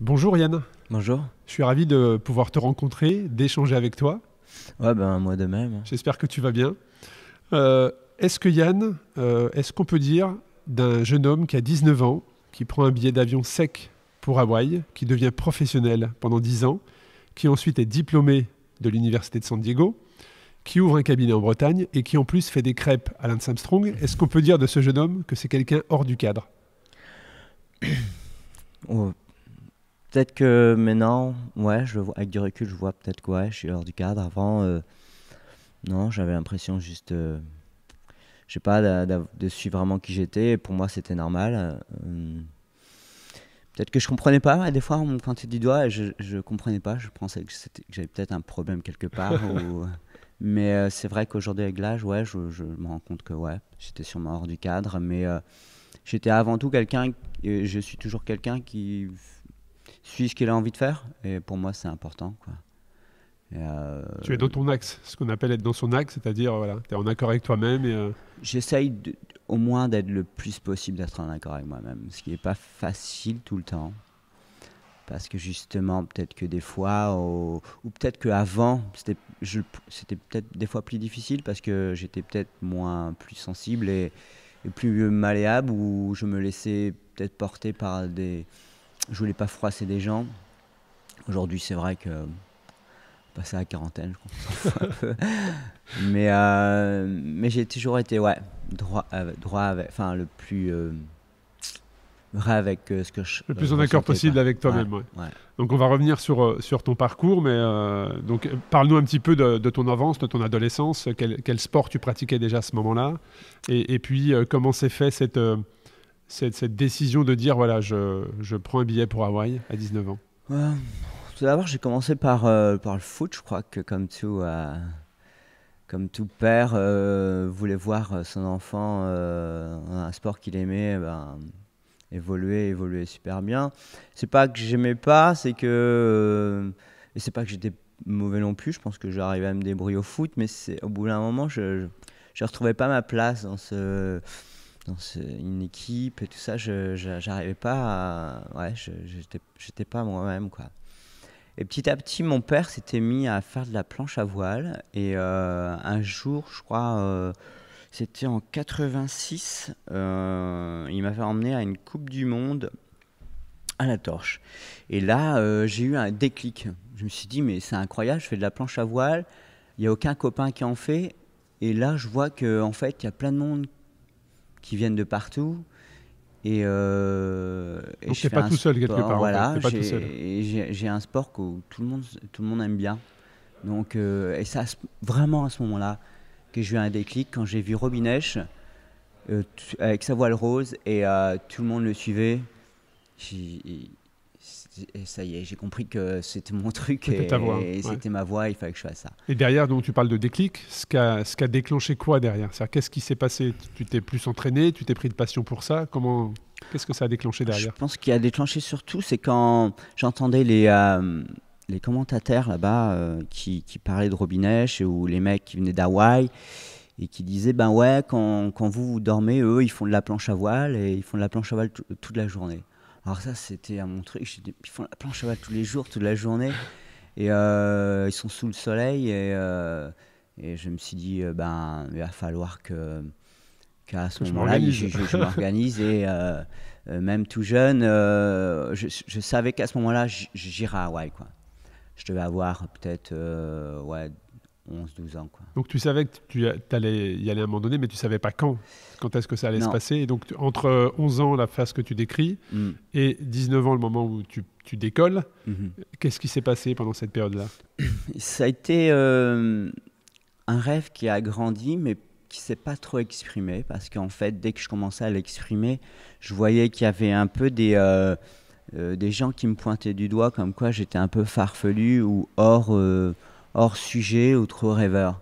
Bonjour Yann. Bonjour. Je suis ravi de pouvoir te rencontrer, d'échanger avec toi. Ouais, ben moi de même. J'espère que tu vas bien. Euh, est-ce que Yann, euh, est-ce qu'on peut dire d'un jeune homme qui a 19 ans, qui prend un billet d'avion sec pour Hawaï, qui devient professionnel pendant 10 ans, qui ensuite est diplômé de l'Université de San Diego, qui ouvre un cabinet en Bretagne et qui en plus fait des crêpes à l'Anne Armstrong, est-ce qu'on peut dire de ce jeune homme que c'est quelqu'un hors du cadre oh, Peut-être que maintenant, ouais, je avec du recul, je vois peut-être que je suis hors du cadre. Avant, euh, non, j'avais l'impression juste, euh, je sais pas, de, suivre vraiment qui j'étais. Pour moi, c'était normal. Euh, peut-être que je comprenais pas. des fois, on me pointait du doigt et je, je comprenais pas. Je pensais que, j'avais peut-être un problème quelque part. Mais euh, c'est vrai qu'aujourd'hui, avec l'âge, ouais, je, je, me rends compte que ouais, j'étais sûrement hors du cadre. Mais j'étais avant tout quelqu'un, je suis toujours quelqu'un qui suis ce qu'il a envie de faire. Et pour moi, c'est important. Quoi. Euh, tu es dans ton axe, ce qu'on appelle être dans son axe, c'est-à-dire voilà, tu es en accord avec toi-même. Euh, J'essaye au moins d'être le plus possible d'être en accord avec moi-même, ce qui n'est pas facile tout le temps. Parce que justement, peut-être que des fois, ou peut-être qu'avant, c'était, c'était peut-être des fois plus difficile parce que j'étais peut-être moins plus sensible et, et plus malléable, ou je me laissais peut-être porter par des, je voulais pas froisser des gens. Aujourd'hui, c'est vrai que passer à la quarantaine, je Mais, euh, mais j'ai toujours été ouais, droit, euh, droit enfin, le plus euh, vrai avec ce que je. Le plus en accord possible avec toi-même. Ouais, Donc, on va revenir sur, sur ton parcours, mais donc parle-nous un petit peu de, de, ton avance, de ton adolescence. Quel, sport tu pratiquais déjà à ce moment-là Et, et puis, comment s'est fait cette cette, décision de dire voilà, je, je prends un billet pour Hawaï à 19 ans Tout d'abord, j'ai commencé par, euh, par le foot. Je crois que, comme tout, euh, comme tout père euh, voulait voir son enfant, un sport qu'il aimait, eh ben, évoluer, évoluer super bien. C'est pas que j'aimais pas, c'est que. et c'est pas que j'étais mauvais non plus. Je pense que j'arrivais à me débrouiller au foot, mais au bout d'un moment, je, je, je retrouvais pas ma place dans ce dans une équipe et tout ça, je j'arrivais pas à... Ouais, j'étais pas moi-même, quoi. Et petit à petit, mon père s'était mis à faire de la planche à voile. Et euh, un jour, je crois, euh, c'était en 86, euh, il m'avait emmené à une Coupe du Monde à la torche. Et là, euh, j'ai eu un déclic. Je me suis dit, mais c'est incroyable, je fais de la planche à voile, il n'y a aucun copain qui en fait. Et là, je vois qu'en en fait, il y a plein de monde qui viennent de partout. Et, euh, je pas tout seul quelque part. Voilà, j'ai un sport que tout le monde, tout le monde aime bien. Donc, euh, et ça, vraiment à ce moment-là, que j'ai eu un déclic quand j'ai vu Robin euh, avec sa voile rose et tout le monde le suivait et eh, ça y est, j'ai compris que c'était mon truc et, et c'était ma voix, il fallait que je fasse ça. Et derrière, donc tu parles de déclic, ce qui a déclenché quoi derrière C'est-à-dire qu'est-ce qui s'est passé Tu t'es plus entraîné, tu t'es pris de passion pour ça Comment Qu'est-ce que ça a déclenché derrière Je pense qu'il a déclenché surtout, c'est quand j'entendais les, euh, commentateurs là-bas euh, qui, parlaient de Robinèche ou les mecs qui venaient d'Hawaï et qui disaient ben ouais, quand, quand vous, vous dormez, eux, ils font de la planche à voile et ils font de la planche à voile toute la journée. Alors ça, c'était à truc, Ils font la planche à voile tous les jours, toute la journée. Et euh, ils sont sous le soleil. Et, euh, je me suis dit, euh, ben, il va falloir que qu'à ce moment-là, je, m'organise. et même tout jeune, je, savais qu'à ce moment-là, j'irai à Hawaï. Je devais avoir peut-être ouais, 11-12 ans. Quoi. Donc tu savais que tu allais y aller à un moment donné, mais tu savais pas quand. Quand est-ce que ça allait se passer Et donc entre 11 euh, ans, la phase que tu décris, mm. et 19 ans, le moment où tu, décolles, mm-hmm. qu'est-ce qui s'est passé pendant cette période-là Ça a été euh, un rêve qui a grandi, mais qui s'est pas trop exprimé, parce qu'en fait, dès que je commençais à l'exprimer, je voyais qu'il y avait un peu des... Euh, des gens qui me pointaient du doigt comme quoi j'étais un peu farfelu ou hors, hors sujet ou trop rêveur.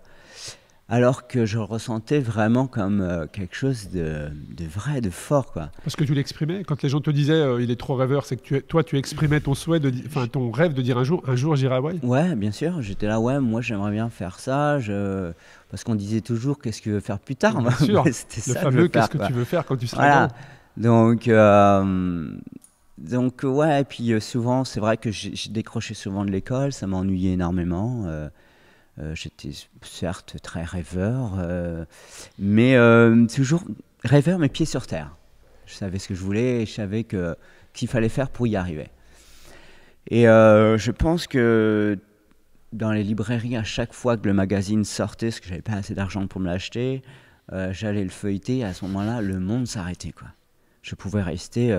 Alors que je ressentais vraiment comme euh, quelque chose de, vrai, de fort. Quoi. Parce que tu l'exprimais Quand les gens te disaient euh, il est trop rêveur, c'est que toi, tu exprimais ton souhait, enfin ton rêve de dire un jour, un jour j'irai à Hawaï Ouais, bien sûr. J'étais là, ouais, moi j'aimerais bien faire ça. Parce qu'on disait toujours qu'est-ce que tu veux faire plus tard Bien sûr. le fameux qu'est-ce que tu veux faire quand tu seras là Donc, euh, donc euh, ouais, et puis euh, souvent, c'est vrai que j'ai décroché souvent de l'école, ça m'ennuyait énormément. Euh, j'étais certes très rêveur, mais toujours rêveur, mais pieds sur terre. Je savais ce que je voulais, et je savais que qu'il fallait faire pour y arriver. Et je pense que dans les librairies, à chaque fois que le magazine sortait, parce que j'avais pas assez d'argent pour me l'acheter, j'allais le feuilleter. Et à ce moment-là, le monde s'arrêtait quoi. Je pouvais rester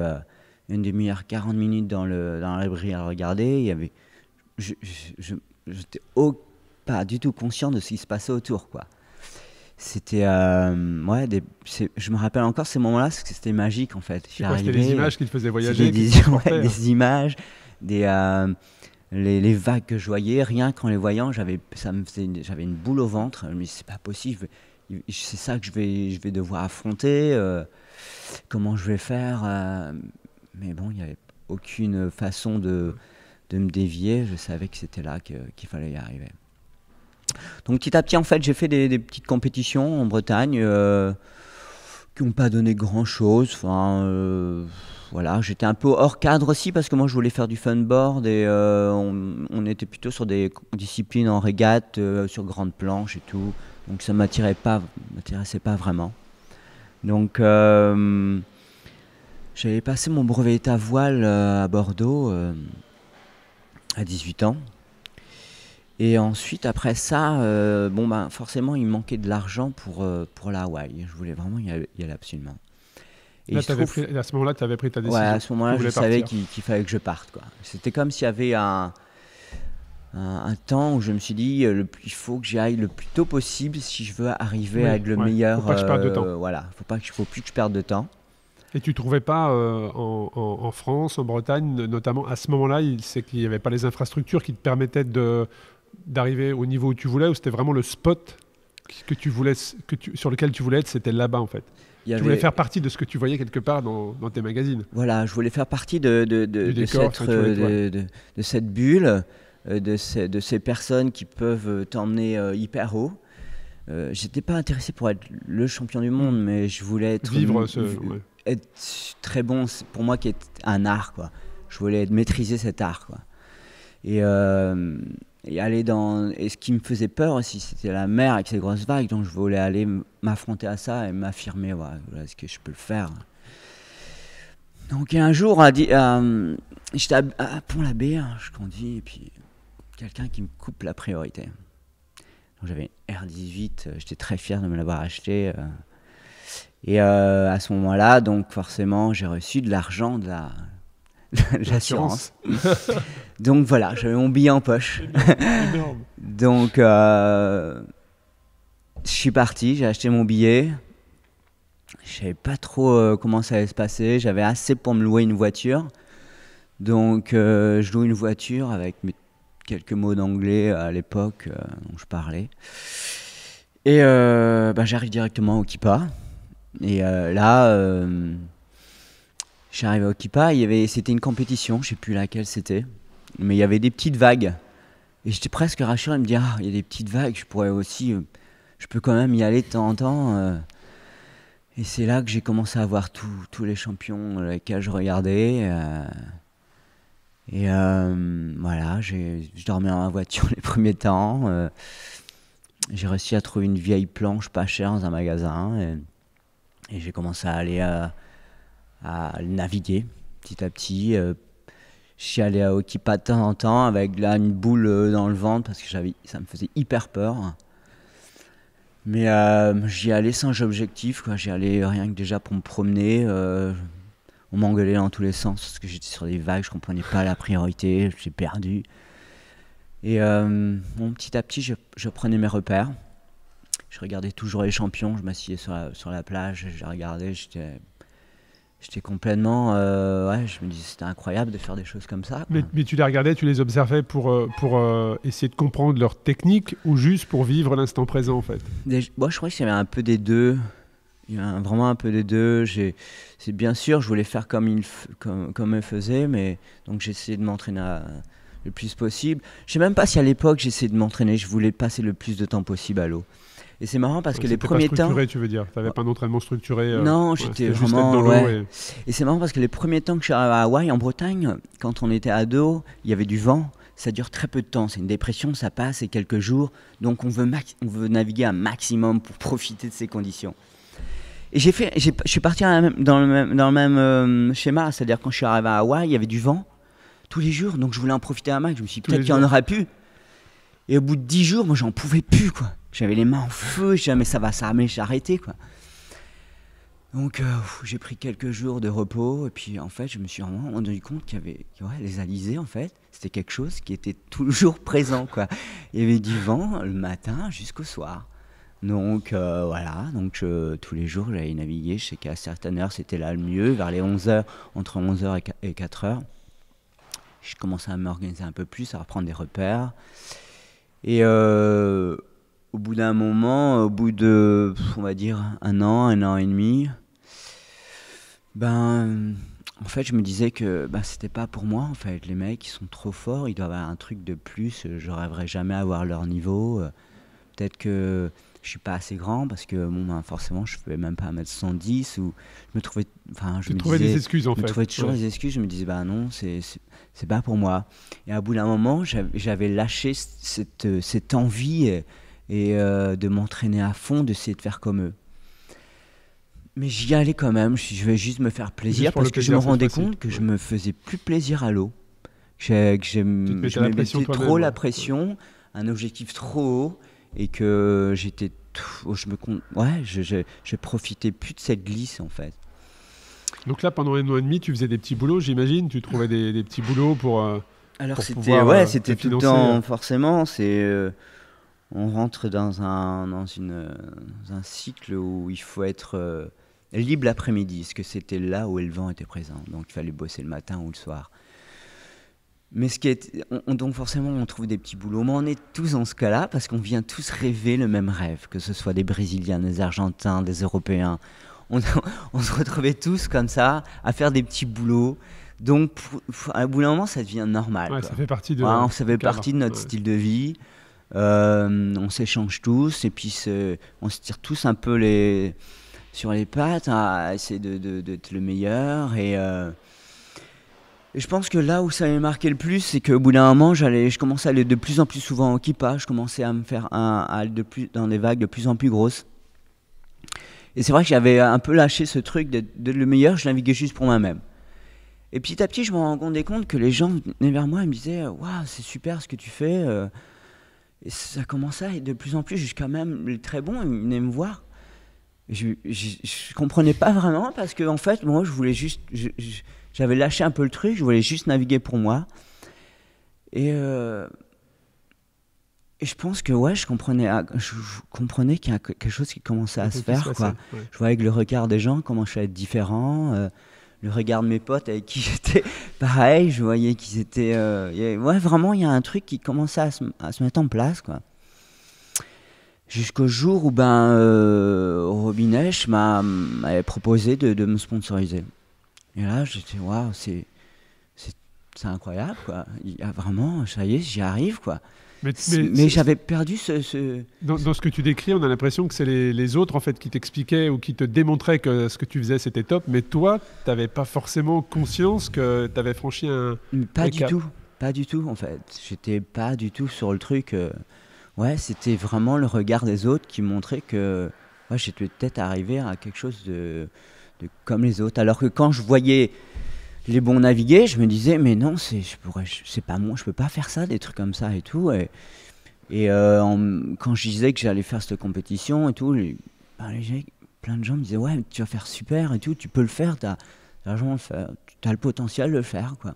une demi-heure, 40 minutes dans, le, dans la librairie à regarder. Il y avait, je n'étais pas du tout conscient de ce qui se passait autour. quoi. C'était. Euh, ouais, je me rappelle encore ces moments-là parce que c'était magique en fait. C'était des images qui te faisaient voyager. Des, des hein. images, des. Euh, les, les, vagues que je voyais, rien qu'en les voyant, j'avais une boule au ventre. Je me disais, c'est pas possible. C'est ça que je vais, je vais devoir affronter. Euh, comment je vais faire mais bon, il n'y avait aucune façon de, me dévier. Je savais que c'était là qu'il fallait y arriver. Donc petit à petit, en fait, j'ai fait des, petites compétitions en Bretagne euh, qui n'ont pas donné grand-chose. Enfin, euh, voilà, j'étais un peu hors cadre aussi parce que moi, je voulais faire du funboard et euh, on, était plutôt sur des disciplines en régate, sur grandes planche et tout. Donc ça m'attirait pas, m'intéressait pas vraiment. Donc j'avais passé mon brevet à voile euh, à Bordeaux euh, à 18 ans. Et ensuite, après ça, euh, bon, bah, forcément, il manquait de l'argent pour, pour la Hawaï. Je voulais vraiment y aller, absolument. Et à ce moment-là, tu avais pris ta décision. à ce moment-là, je savais qu'il fallait que je parte. C'était comme s'il y avait un, un, temps où je me suis dit le, il faut que aille le plus tôt possible si je veux arriver à être le meilleur. Faut pas Voilà, faut plus que je perde de temps. Et tu trouvais pas euh, en, France, en Bretagne, notamment à ce moment-là, c'est qu'il n'y avait pas les infrastructures qui te permettaient d'arriver au niveau où tu voulais, où c'était vraiment le spot que tu voulais, que tu, sur lequel tu voulais être, c'était là-bas en fait. tu voulais faire partie de ce que tu voyais quelque part dans, tes magazines. Voilà, je voulais faire partie de, de, cette, bulle, euh, de, ces, de ces personnes qui peuvent euh, t'emmener hyper haut. Je j'étais pas intéressé pour être le champion du monde, mm. mais je voulais être vivre ce, être très bon pour moi qui est un art quoi. Je voulais maîtriser cet art quoi. Euh, et, aller dans et ce qui me faisait peur aussi c'était la mer avec ses grosses vagues donc je voulais aller m'affronter à ça et m'affirmer voilà, ce que je peux le faire. Donc un jour à, dit j'étais à, pont la labbé hein, je conduis et puis quelqu'un qui me coupe la priorité. j'avais un R18, euh, j'étais très fier de me l'avoir acheté. Euh, et euh, à ce moment-là, donc forcément, j'ai reçu de l'argent de l'assurance. donc voilà, j'avais mon billet en poche. donc euh, je suis parti, j'ai acheté mon billet. Je savais pas trop euh, comment ça allait se passer. J'avais assez pour me louer une voiture. Donc je loue une voiture avec mes quelques mots d'anglais à l'époque dont je parlais. Et bah, j'arrive directement au Kipa. Et euh, là, euh, je suis arrivé à il y avait, c'était une compétition, je sais plus laquelle c'était, mais il y avait des petites vagues. Et j'étais presque rassuré il me dire, ah, il y a des petites vagues, je pourrais aussi, euh, je peux quand même y aller de temps en temps. Et c'est là que j'ai commencé à voir tous les champions lesquels je regardais. et voilà, je dormais dans ma voiture les premiers temps. j'ai réussi à trouver une vieille planche pas chère dans un magasin. Et j'ai commencé à aller euh, à, naviguer petit à petit. Euh, j'y allais allé à hockey pas de temps en temps avec là une boule euh, dans le ventre parce que ça me faisait hyper peur. Mais j'y allais sans objectif, J'y allais rien que déjà pour me promener. on m'engueulait dans tous les sens parce que j'étais sur des vagues, je ne comprenais pas la priorité, j'ai perdu. Et petit à petit, je prenais mes repères je regardais toujours les champions, je m'asseyais sur la, plage, je les regardais, j'étais. J'étais complètement. Euh, ouais, je me disais, c'était incroyable de faire des choses comme ça. Mais, tu les regardais, tu les observais pour, euh, pour euh, essayer de comprendre leur technique ou juste pour vivre l'instant présent, en fait Moi, je crois qu'il y avait un peu des deux. Il y avait vraiment un peu des deux. c'est bien sûr, je voulais faire comme ils comme, comme faisaient, mais donc j'essayais de m'entraîner le plus possible. Je sais même pas si à l'époque j'essayais de m'entraîner, je voulais passer le plus de temps possible à l'eau. Et c'est marrant parce euh, que les premiers temps. tu veux dire T'avais pas d'entraînement structuré euh, Non, j'étais vraiment. Et, c'est marrant parce que les premiers temps que je suis arrivé à Hawaï, en Bretagne, quand on était ado, il y avait du vent. Ça dure très peu de temps. C'est une dépression, ça passe, c'est quelques jours. Donc on veut, on veut naviguer un maximum pour profiter de ces conditions. Et j'ai fait, je suis parti dans le même, dans le même euh, schéma, c'est-à-dire quand je suis arrivé à Hawaï, il y avait du vent tous les jours, donc je voulais en profiter à max. Je me suis dit peut-être qu'il y en aura plus. Et au bout de 10 jours, moi j'en pouvais plus quoi. J'avais les mains en feu, je disais, ah, mais ça va mais j'ai arrêté, quoi. Donc, euh, j'ai pris quelques jours de repos, et puis en fait, je me suis rendu compte qu'il y avait ouais, les alizés, en fait, c'était quelque chose qui était toujours présent, quoi. Il y avait du vent le matin jusqu'au soir. Donc euh, voilà, donc tous les jours j'allais naviguer, je sais qu'à certaines heures c'était là le mieux, vers les 11h, entre 11h et 4h. Je commençais à m'organiser un peu plus, à reprendre des repères. Et euh, au bout d'un moment, euh, au bout de, on va dire, un an, un an et demi, ben, en fait, je me disais que ben, c'était pas pour moi. En fait, les mecs, ils sont trop forts, ils doivent avoir un truc de plus. Euh, je rêverais jamais avoir leur niveau. Euh. Peut-être que je suis pas assez grand parce que bon, ben, forcément, je pouvais même pas mettre 110 ou je me trouvais, enfin, je me trouvais des excuses en fait. Je trouvais toujours des excuses. Je me disais, bah non, c'est c'est pas pour moi. Et à bout d'un moment, j'avais lâché cette, cette envie et euh, de m'entraîner à fond, d'essayer de faire comme eux. Mais j'y allais quand même, je vais juste me faire plaisir parce que je me rendais compte que je me faisais plus plaisir à l'eau. Que, je me mettais trop la pression, un objectif trop haut et que j'étais. Oh, je me Ouais, je, profitais plus de cette glisse en fait. Donc là, pendant un mois et demi, tu faisais des petits boulots, j'imagine Tu trouvais des, petits boulots pour. Euh, Alors c'était ouais, euh, c'était tout le temps, forcément. C'est on rentre dans un, dans une, dans euh, un cycle où il faut être euh, libre l'après-midi, parce que c'était là où le vent était présent. Donc il fallait bosser le matin ou le soir. Mais ce qui est, donc forcément, on trouve des petits boulots. Mais on est tous en ce cas-là parce qu'on vient tous rêver le même rêve, que ce soit des Brésiliens, des Argentins, des Européens. On, se retrouvait tous comme ça à faire des petits boulots. Donc, pour, à bout d'un moment, ça devient normal. ça fait partie de. partie de notre style de vie. Euh, on s'échange tous et puis on se tire tous un peu les, sur les pattes à essayer d'être de, de, le meilleur. Euh, et, je pense que là où ça m'a marqué le plus, c'est qu'au bout d'un moment, je commençais à aller de plus en plus souvent au kippa. Je commençais à me faire un, à de plus, dans des vagues de plus en plus grosses. Et c'est vrai que j'avais un peu lâché ce truc de le meilleur, je naviguais juste pour moi-même. Et petit à petit, je me rendais compte que les gens venaient vers moi et me disaient Waouh, c'est super ce que tu fais. Euh. Et ça commençait à être de plus en plus, jusqu'à même très bon, il venait me voir. Je, je, comprenais pas vraiment parce que en fait moi je voulais juste j'avais lâché un peu le truc je voulais juste naviguer pour moi et, euh, je pense que ouais je comprenais ah, je, comprenais qu'il y a quelque chose qui commençait à se faire quoi je voyais avec le regard des gens comment je être différent euh, le regard de mes potes avec qui j'étais pareil, je voyais qu'ils étaient. Euh, ouais, vraiment, il y a un truc qui commençait à se, mettre en place, quoi. Jusqu'au jour où ben, euh, m'avait proposé de, me sponsoriser. Et là, j'étais, waouh, c'est incroyable, quoi. Il a vraiment, ça y est, j'y arrive, quoi. Mais, j'avais perdu ce. Dans, ce que tu décris, on a l'impression que c'est les, autres en fait qui t'expliquaient ou qui te démontraient que ce que tu faisais c'était top, mais toi, tu n'avais pas forcément conscience que tu avais franchi un. pas du tout, pas du tout en fait. J'étais pas du tout sur le truc. Euh, ouais, c'était vraiment le regard des autres qui montrait que ouais, j'étais peut-être arrivé à quelque chose de comme les autres. Alors que quand je voyais les bons naviguer, je me disais, mais non, c'est, je pourrais, c'est pas moi, je peux pas faire ça, des trucs comme ça et tout. Et, et euh, quand je disais que j'allais faire cette compétition et tout, ben, plein de gens me disaient, ouais, tu vas faire super et tout, tu peux le faire, tu as, as le potentiel de le faire, quoi.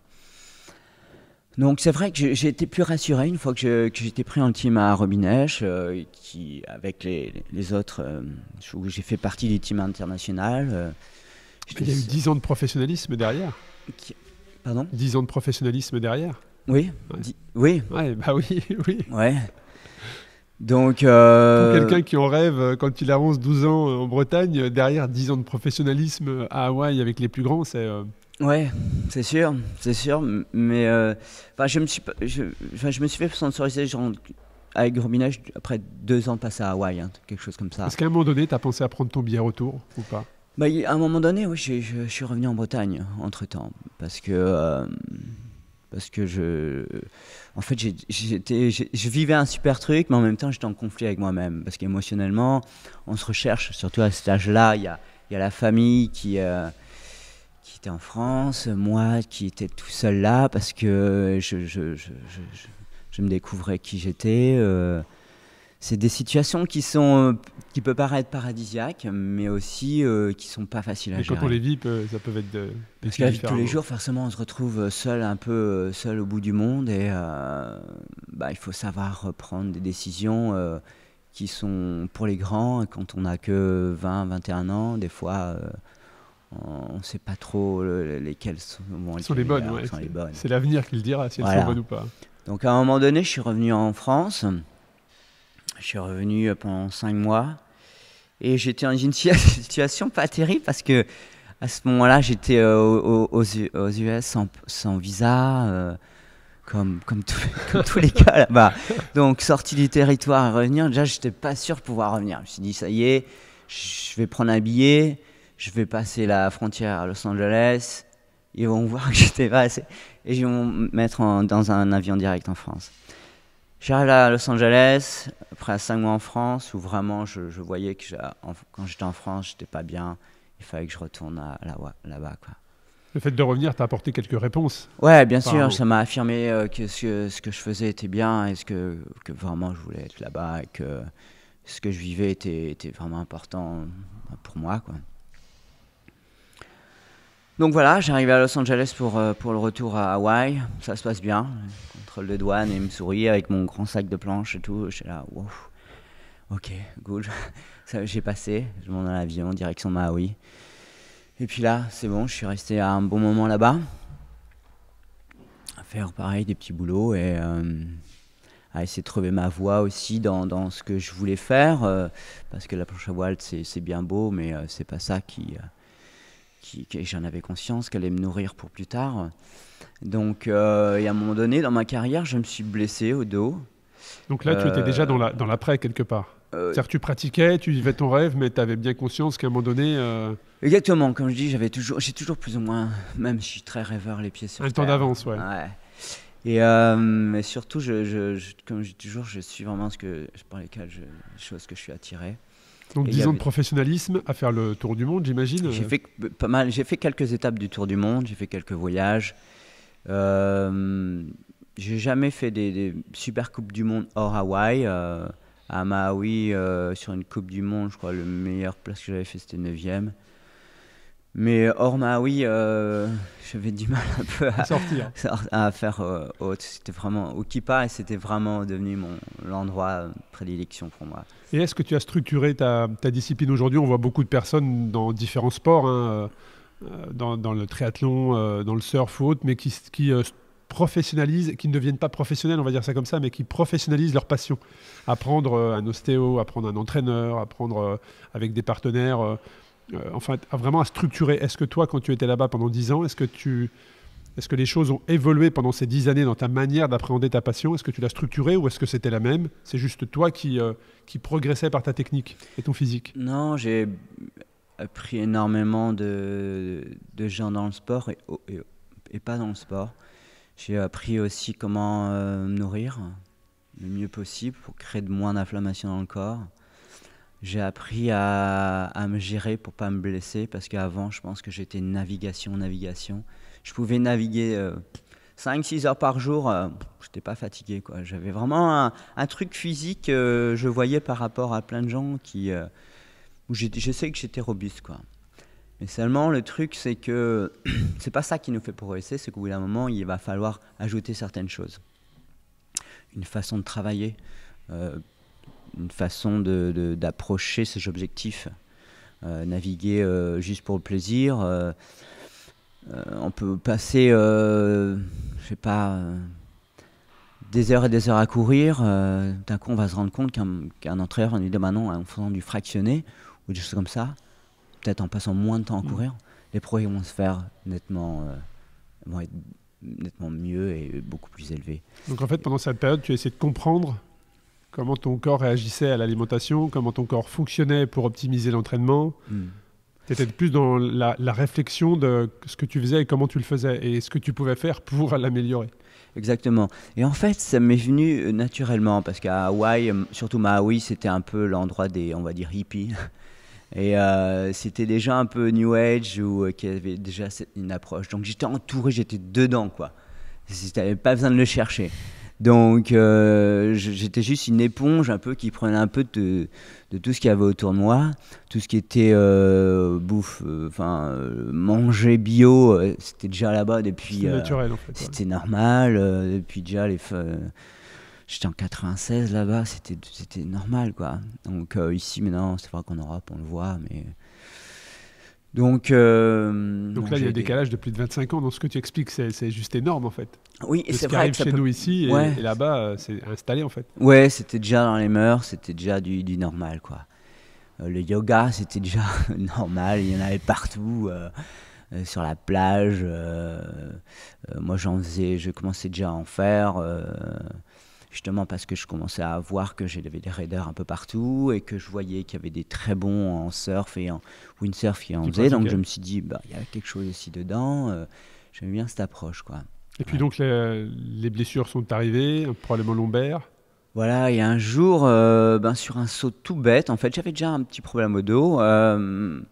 Donc c'est vrai que j'ai été plus rassuré une fois que j'étais pris en team à Robinèche, euh, qui avec les, les autres, euh, où j'ai fait partie des teams internationales il y a eu 10 ans de professionnalisme derrière. Pardon 10 ans de professionnalisme derrière. Oui. Oui. Ouais, bah oui, oui. Ouais. Donc. Euh, quelqu'un qui en rêve euh, quand il a 11-12 ans euh, en Bretagne, derrière 10 ans de professionnalisme à Hawaï avec les plus grands, c'est. Ouais, c'est sûr, c'est sûr. Mais je, me suis, je, je, me suis fait sponsoriser genre, avec Grominage après deux ans passé à Hawaï, hein, quelque chose comme ça. Est-ce qu'à un moment donné, tu as pensé à prendre ton billet retour ou pas bah, à un moment donné, oui, je, suis revenu en Bretagne entre temps parce que euh, parce que je en fait j'étais, je vivais un super truc, mais en même temps j'étais en conflit avec moi-même parce qu'émotionnellement on se recherche, surtout à cet âge-là, il y a, la famille qui euh, qui était en France, moi qui était tout seul là parce que je, je, me découvrais qui j'étais. Euh, c'est des situations qui sont euh, qui peut paraître paradisiaques, mais aussi qui euh, qui sont pas faciles à mais gérer. Quand on les vit, ça peut être de, parce que la vie de tous les jours, forcément, on se retrouve euh, seul un peu seul au bout du monde et bah, il faut savoir prendre des décisions qui sont pour les grands. Quand on n'a que 20, 21 ans, des fois on ne sait pas trop lesquelles sont, les, bonnes, C'est l'avenir qui le dira si elles sont bonnes ou pas. Donc à un moment donné, je suis revenu en France je suis revenu euh, pendant cinq mois et j'étais dans une situation pas terrible parce que à ce moment-là, j'étais euh, aux, US sans, sans visa, euh, comme, comme, tous les cas là-bas. Donc, sorti du territoire et revenir, déjà, je n'étais pas sûr de pouvoir revenir. Je me suis dit, ça y est, je vais prendre un billet, je vais passer la frontière à Los Angeles, ils vont voir que j'étais pas assez. Et ils vont me mettre dans un avion direct en France. J'arrive à Los Angeles, après cinq mois en France, où vraiment je, voyais que quand j'étais en France, j'étais pas bien. Il fallait que je retourne là-bas. quoi. Le fait de revenir t'a apporté quelques réponses Ouais, bien sûr, ça m'a affirmé euh, que, ce que je faisais était bien et ce que, vraiment je voulais être là-bas et que ce que je vivais était, était vraiment important euh, pour moi. Quoi. Donc voilà, j'arrive à Los Angeles pour, euh, pour le retour à Hawaï. Ça se passe bien. Contrôle de douane et il me sourit avec mon grand sac de planches et tout. Je suis là, wow. Ok, cool. J'ai passé. Je monte dans l'avion, direction Maui. Et puis là, c'est bon, je suis resté à un bon moment là-bas. À faire pareil des petits boulots et euh, à essayer de trouver ma voie aussi dans, dans ce que je voulais faire. Euh, parce que la planche à voile, c'est bien beau, mais c'est pas ça qui qui, j'en avais conscience, qu'elle allait me nourrir pour plus tard. Donc, euh, et à un moment donné, dans ma carrière, je me suis blessé au dos. Donc là, tu étais déjà euh, dans l'après, la, dans quelque part euh, c'est-à-dire tu pratiquais, tu vivais ton rêve, mais tu avais bien conscience qu'à un moment donné... Exactement, comme je dis, j'avais toujours, j'ai toujours plus ou moins, même si je suis très rêveur, les pieds sur Un temps d'avance, ouais. ouais. Et mais surtout, je, comme je dis toujours, je suis vraiment ce que, par lesquelles je, choses que je suis attiré. Donc, dix ans de professionnalisme à faire le tour du monde, j'imagine. J'ai fait pas mal. J'ai fait quelques étapes du tour du monde. J'ai fait quelques voyages. Euh, j'ai jamais fait des, super coupes du monde hors Hawaï. Euh, à Maui, euh, sur une coupe du monde, je crois le meilleur place que j'avais fait c'était 9e. Mais hors euh, Maui, bah euh, j'avais du mal un peu à sortir, à, faire euh, autre. C'était vraiment au et c'était vraiment devenu mon l'endroit euh, prédilection pour moi. Et est-ce que tu as structuré ta, discipline aujourd'hui On voit beaucoup de personnes dans différents sports, hein, dans, le triathlon, dans le surf ou autre, mais qui, qui professionnalisent, qui ne deviennent pas professionnels, on va dire ça comme ça, mais qui professionnalisent leur passion. Apprendre un ostéo, apprendre un entraîneur, apprendre avec des partenaires euh, enfin, vraiment à structurer. Est-ce que toi, quand tu étais là-bas pendant 10 ans, est-ce que tu... Est-ce que les choses ont évolué pendant ces dix années dans ta manière d'appréhender ta passion Est-ce que tu l'as structurée ou est-ce que c'était la même C'est juste toi qui, euh, qui progressais par ta technique et ton physique Non, j'ai appris énormément de, de, gens dans le sport et, pas dans le sport. J'ai appris aussi comment euh, nourrir le mieux possible pour créer de moins d'inflammation dans le corps j'ai appris à, me gérer pour pas me blesser parce qu'avant, je pense que j'étais navigation, navigation. Je pouvais naviguer 5-6 euh, heures par jour, Je euh, j'étais pas fatigué. quoi. J'avais vraiment un, truc physique euh, je voyais par rapport à plein de gens qui, où je sais que j'étais robuste. quoi. Mais seulement, le truc, c'est que c'est pas ça qui nous fait progresser, c'est qu'au bout d'un moment, il va falloir ajouter certaines choses. Une façon de travailler une façon d'approcher ces objectifs. Euh, naviguer euh, juste pour le plaisir. Euh, on peut passer, je sais pas, des heures et des heures à courir. D'un coup, on va se rendre compte qu'un entraîneur, en lui demandant, bah en faisant du fractionné ou des choses comme ça, peut-être en passant moins de temps à mm. courir, les progrès vont se faire nettement, nettement mieux et beaucoup plus élevés. Donc en fait, pendant cette période, tu essaies de comprendre comment ton corps réagissait à l'alimentation, comment ton corps fonctionnait pour optimiser l'entraînement. c'était hmm. Tu étais plus dans la, réflexion de ce que tu faisais et comment tu le faisais et ce que tu pouvais faire pour l'améliorer. Exactement. Et en fait, ça m'est venu euh, naturellement parce qu'à Hawaï, euh, surtout Maui, c'était un peu l'endroit des, on va dire, hippies. Et euh, c'était déjà un peu New Age ou qui avait déjà une approche. Donc j'étais entouré, j'étais dedans, quoi. n'avais pas besoin de le chercher. Donc euh, j'étais juste une éponge un peu qui prenait un peu de, tout ce qu'il y avait autour de moi, tout ce qui était euh, bouffe, euh, enfin manger bio, c'était déjà là-bas depuis. C'était naturel en fait. C'était normal depuis déjà les. J'étais en 96 là-bas, c'était normal quoi. Donc ici maintenant, c'est vrai qu'en Europe on le voit, mais donc, euh, donc là, il y a un décalage de plus de 25 ans. Dans ce que tu expliques, c'est juste énorme en fait. Oui, c'est ce vrai. Qui arrive chez nous ici et, là-bas, euh, c'est installé en fait. Ouais, c'était déjà dans les mœurs, c'était déjà du, normal quoi. Euh, le yoga, c'était déjà normal. Il y en avait partout. sur la plage, moi j'en faisais, je commençais déjà à en faire justement parce que je commençais à voir que j'avais des raiders un peu partout et que je voyais qu'il y avait des très bons en surf et en windsurf qui en faisaient. Donc je me suis dit, bah, il y a quelque chose ici dedans. Euh, j'aime bien cette approche. Quoi. Et puis donc les, blessures sont arrivées, problème lombaires voilà, il y a un jour, euh, ben, sur un saut tout bête, en fait, j'avais déjà un petit problème au dos. Euh,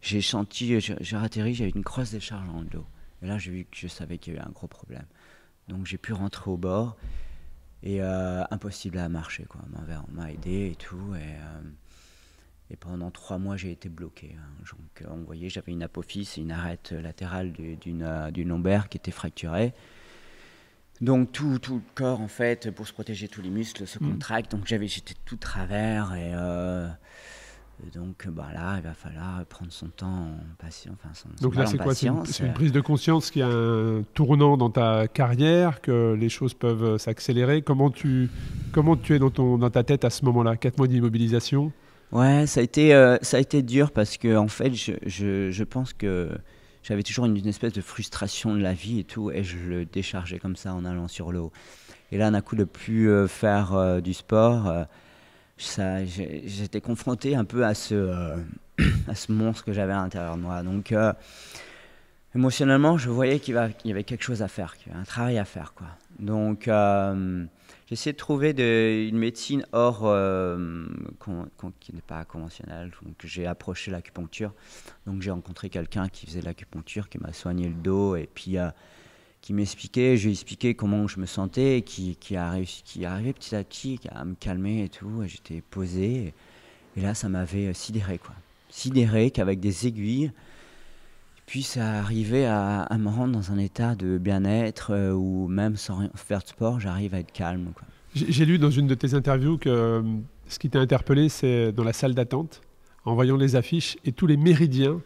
j'ai senti, j'ai atterri, j'avais une des charges dans le dos. Et là, j'ai vu que je savais qu'il y avait un gros problème. Donc j'ai pu rentrer au bord et euh, impossible à marcher. Quoi. On m'a aidé et tout. Et, euh, et pendant trois mois, j'ai été bloqué. Hein. Donc, euh, on voyait, j'avais une apophyse, et une arête latérale d'une du, lombaire qui était fracturée. Donc, tout, tout, le corps, en fait, pour se protéger tous les muscles, se mmh. contractent donc Donc, j'étais tout travers et donc bah là, il va falloir prendre son temps en patience. Enfin, Donc là, c'est quoi C'est une, euh. prise de conscience qu'il y a un tournant dans ta carrière, que les choses peuvent euh, s'accélérer. Comment tu, comment tu es dans, dans ta tête à ce moment-là Quatre mois d'immobilisation Ouais, ça a, été, euh, ça a été dur parce que, en fait, je, je, je pense que j'avais toujours une, espèce de frustration de la vie et tout, et je le déchargeais comme ça en allant sur l'eau. Et là, d'un coup, de plus faire du sport ça, j'étais confronté un peu à ce, euh, à ce monstre que j'avais à l'intérieur de moi. Donc, euh, émotionnellement, je voyais qu'il y avait quelque chose à faire, qu'il y avait un travail à faire. Quoi. Donc, euh, essayé de trouver une médecine hors, euh, qui n'est pas conventionnelle. Donc, j'ai approché l'acupuncture. Donc, j'ai rencontré quelqu'un qui faisait de l'acupuncture, qui m'a soigné le dos. Et puis, qui m'expliquait, je lui comment je me sentais, qui, qui, a réussi, qui arrivait petit à petit à me calmer et tout. J'étais posé. Et, là, ça m'avait euh, sidéré, quoi. Sidéré qu'avec des aiguilles, je puisse arriver à, me rendre dans un état de bien-être euh, où même sans faire de sport, j'arrive à être calme. J'ai lu dans une de tes interviews que euh, ce qui t'a interpellé, c'est dans la salle d'attente, en voyant les affiches et tous les méridiens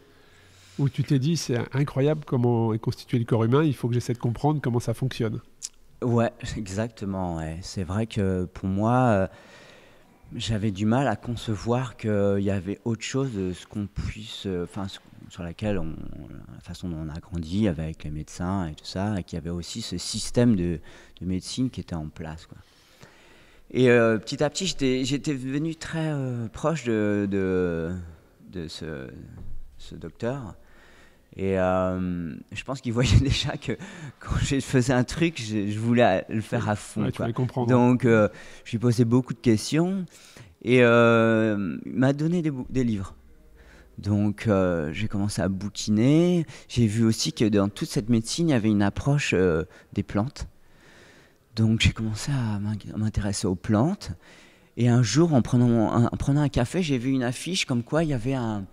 où tu t'es dit c'est incroyable comment est constitué le corps humain, il faut que j'essaie de comprendre comment ça fonctionne. Ouais, exactement. C'est vrai que pour moi, euh, j'avais du mal à concevoir qu'il y avait autre chose ce qu'on puisse, euh, enfin, sur laquelle on, la façon dont on a grandi avec les médecins et tout ça, et qu'il y avait aussi ce système de, médecine qui était en place. Quoi. Et euh, petit à petit, j'étais venu très proche de, de, de ce, ce, docteur. Et euh, je pense qu'il voyait déjà que quand je faisais un truc, je, voulais le faire à fond. quoi. Donc, euh, je lui posais beaucoup de questions et euh, il m'a donné des, livres. Donc, j'ai commencé à bouquiner. J'ai vu aussi que dans toute cette médecine, il y avait une approche des plantes. Donc, j'ai commencé à m'intéresser aux plantes. Et un jour, en prenant, en prenant un café, j'ai vu une affiche comme quoi il y avait un,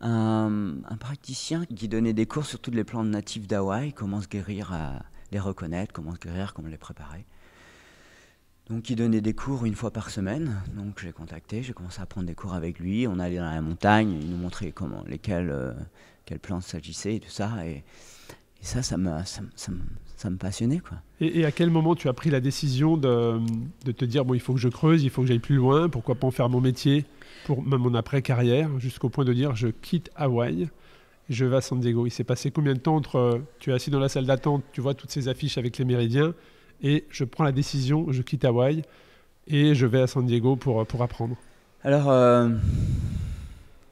un, praticien qui donnait des cours sur toutes les plantes natives d'Hawaï, comment se guérir, à euh, les reconnaître, comment se guérir, comment les préparer. Donc il donnait des cours une fois par semaine. Donc j'ai contacté, j'ai commencé à prendre des cours avec lui. On allait dans la montagne, il nous montrait comment, lesquelles, euh, quelles plantes s'agissaient et tout ça. Et, ça, ça me, passionnait quoi. Et, à quel moment tu as pris la décision de, de, te dire bon, il faut que je creuse, il faut que j'aille plus loin, pourquoi pas en faire mon métier pour mon après-carrière, jusqu'au point de dire je quitte Hawaï, je vais à San Diego. Il s'est passé combien de temps entre tu es assis dans la salle d'attente, tu vois toutes ces affiches avec les méridiens, et je prends la décision, je quitte Hawaï et je vais à San Diego pour, pour apprendre Alors, euh,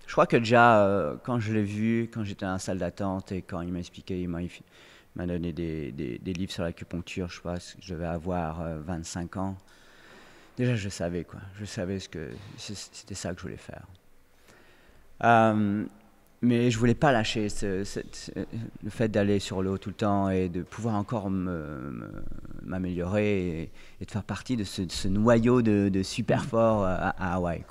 je crois que déjà, euh, quand je l'ai vu, quand j'étais dans la salle d'attente et quand il m'a expliqué, il m'a donné des, des, livres sur l'acupuncture. Je pense que je vais avoir 25 euh, ans déjà je savais quoi, je savais ce que c'était ça que je voulais faire. Euh, mais je voulais pas lâcher le fait d'aller sur l'eau tout le temps et de pouvoir encore m'améliorer et, de faire partie de ce, noyau de, de, super fort à, Hawaï.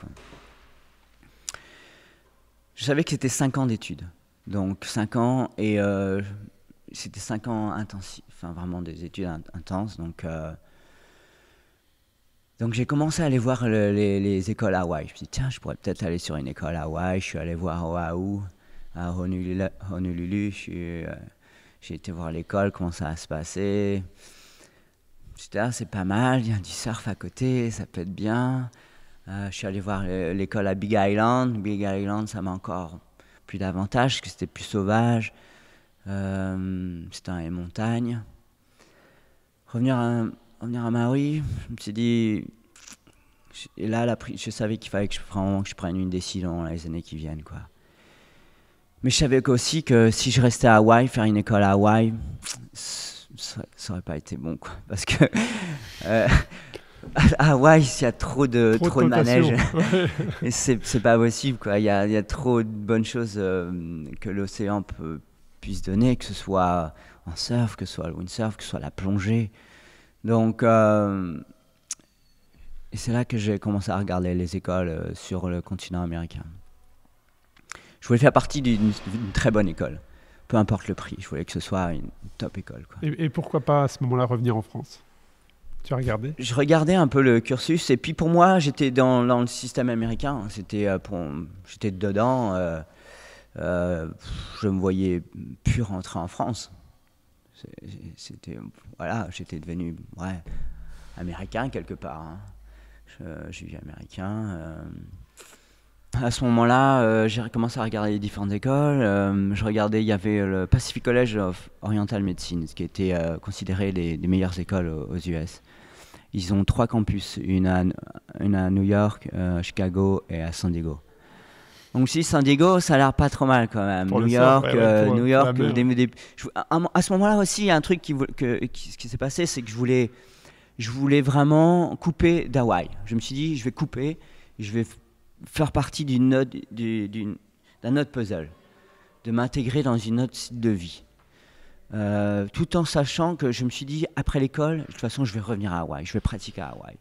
Je savais que c'était 5 ans d'études. Donc 5 ans et euh, c'était 5 ans intensifs, enfin vraiment des études intenses. Donc euh, donc j'ai commencé à aller voir les, écoles à Hawaï. Je me suis dit, tiens, je pourrais peut-être aller sur une école à Hawaï. Je suis allé voir Oahu, à Honolulu. Euh, j'ai été voir l'école, comment ça va se passer. c'est pas mal, il y a du surf à côté, ça peut être bien. Euh, je suis allé voir l'école à Big Island. Big Island, ça m'a encore plus d'avantage parce que c'était plus sauvage. Euh, c'était dans les montagnes. Revenir à venir à Maui, je me suis dit. Et là, la, je savais qu'il fallait que je, prenne, que je prenne une décision dans les années qui viennent. Quoi. Mais je savais aussi que si je restais à Hawaï, faire une école à Hawaï, ça n'aurait pas été bon. Quoi. Parce que euh, Hawaï, il y a trop de, trop, de, manèges. c'est pas possible. Quoi. Il, y a, trop de bonnes choses euh, que l'océan puisse donner, que ce soit en surf, que ce soit le windsurf, que ce soit la plongée. Donc, euh, c'est là que j'ai commencé à regarder les écoles euh, sur le continent américain. Je voulais faire partie d'une très bonne école, peu importe le prix. Je voulais que ce soit une top école. Et, pourquoi pas à ce moment-là revenir en France tu as regardé Je regardais un peu le cursus et puis pour moi j'étais dans, le système américain. C'était euh, j'étais dedans. Euh, euh, je me voyais plus rentrer en France. C'était. Voilà, j'étais devenu. Ouais, américain quelque part. Hein. Je, suis américain. Euh. À ce moment-là, euh, j'ai commencé à regarder les différentes écoles. Euh, je regardais, il y avait le Pacific College of Oriental Medicine, qui était considéré les, meilleures écoles aux, US. Ils ont trois campus, une à, une à New York, Chicago et à San Diego. Donc si San Diego, ça a l'air pas trop mal quand même. New York, euh, New York, à, ce moment-là aussi, il y a un truc qui, que, qui, qui s'est passé, c'est que je voulais, je voulais vraiment couper d'Hawaï. Je me suis dit, je vais couper, je vais faire partie d'une note, d'un autre puzzle, de m'intégrer dans une autre site de vie. Euh, tout en sachant que je me suis dit, après l'école, de toute façon, je vais revenir à Hawaï, je vais pratiquer à Hawaï.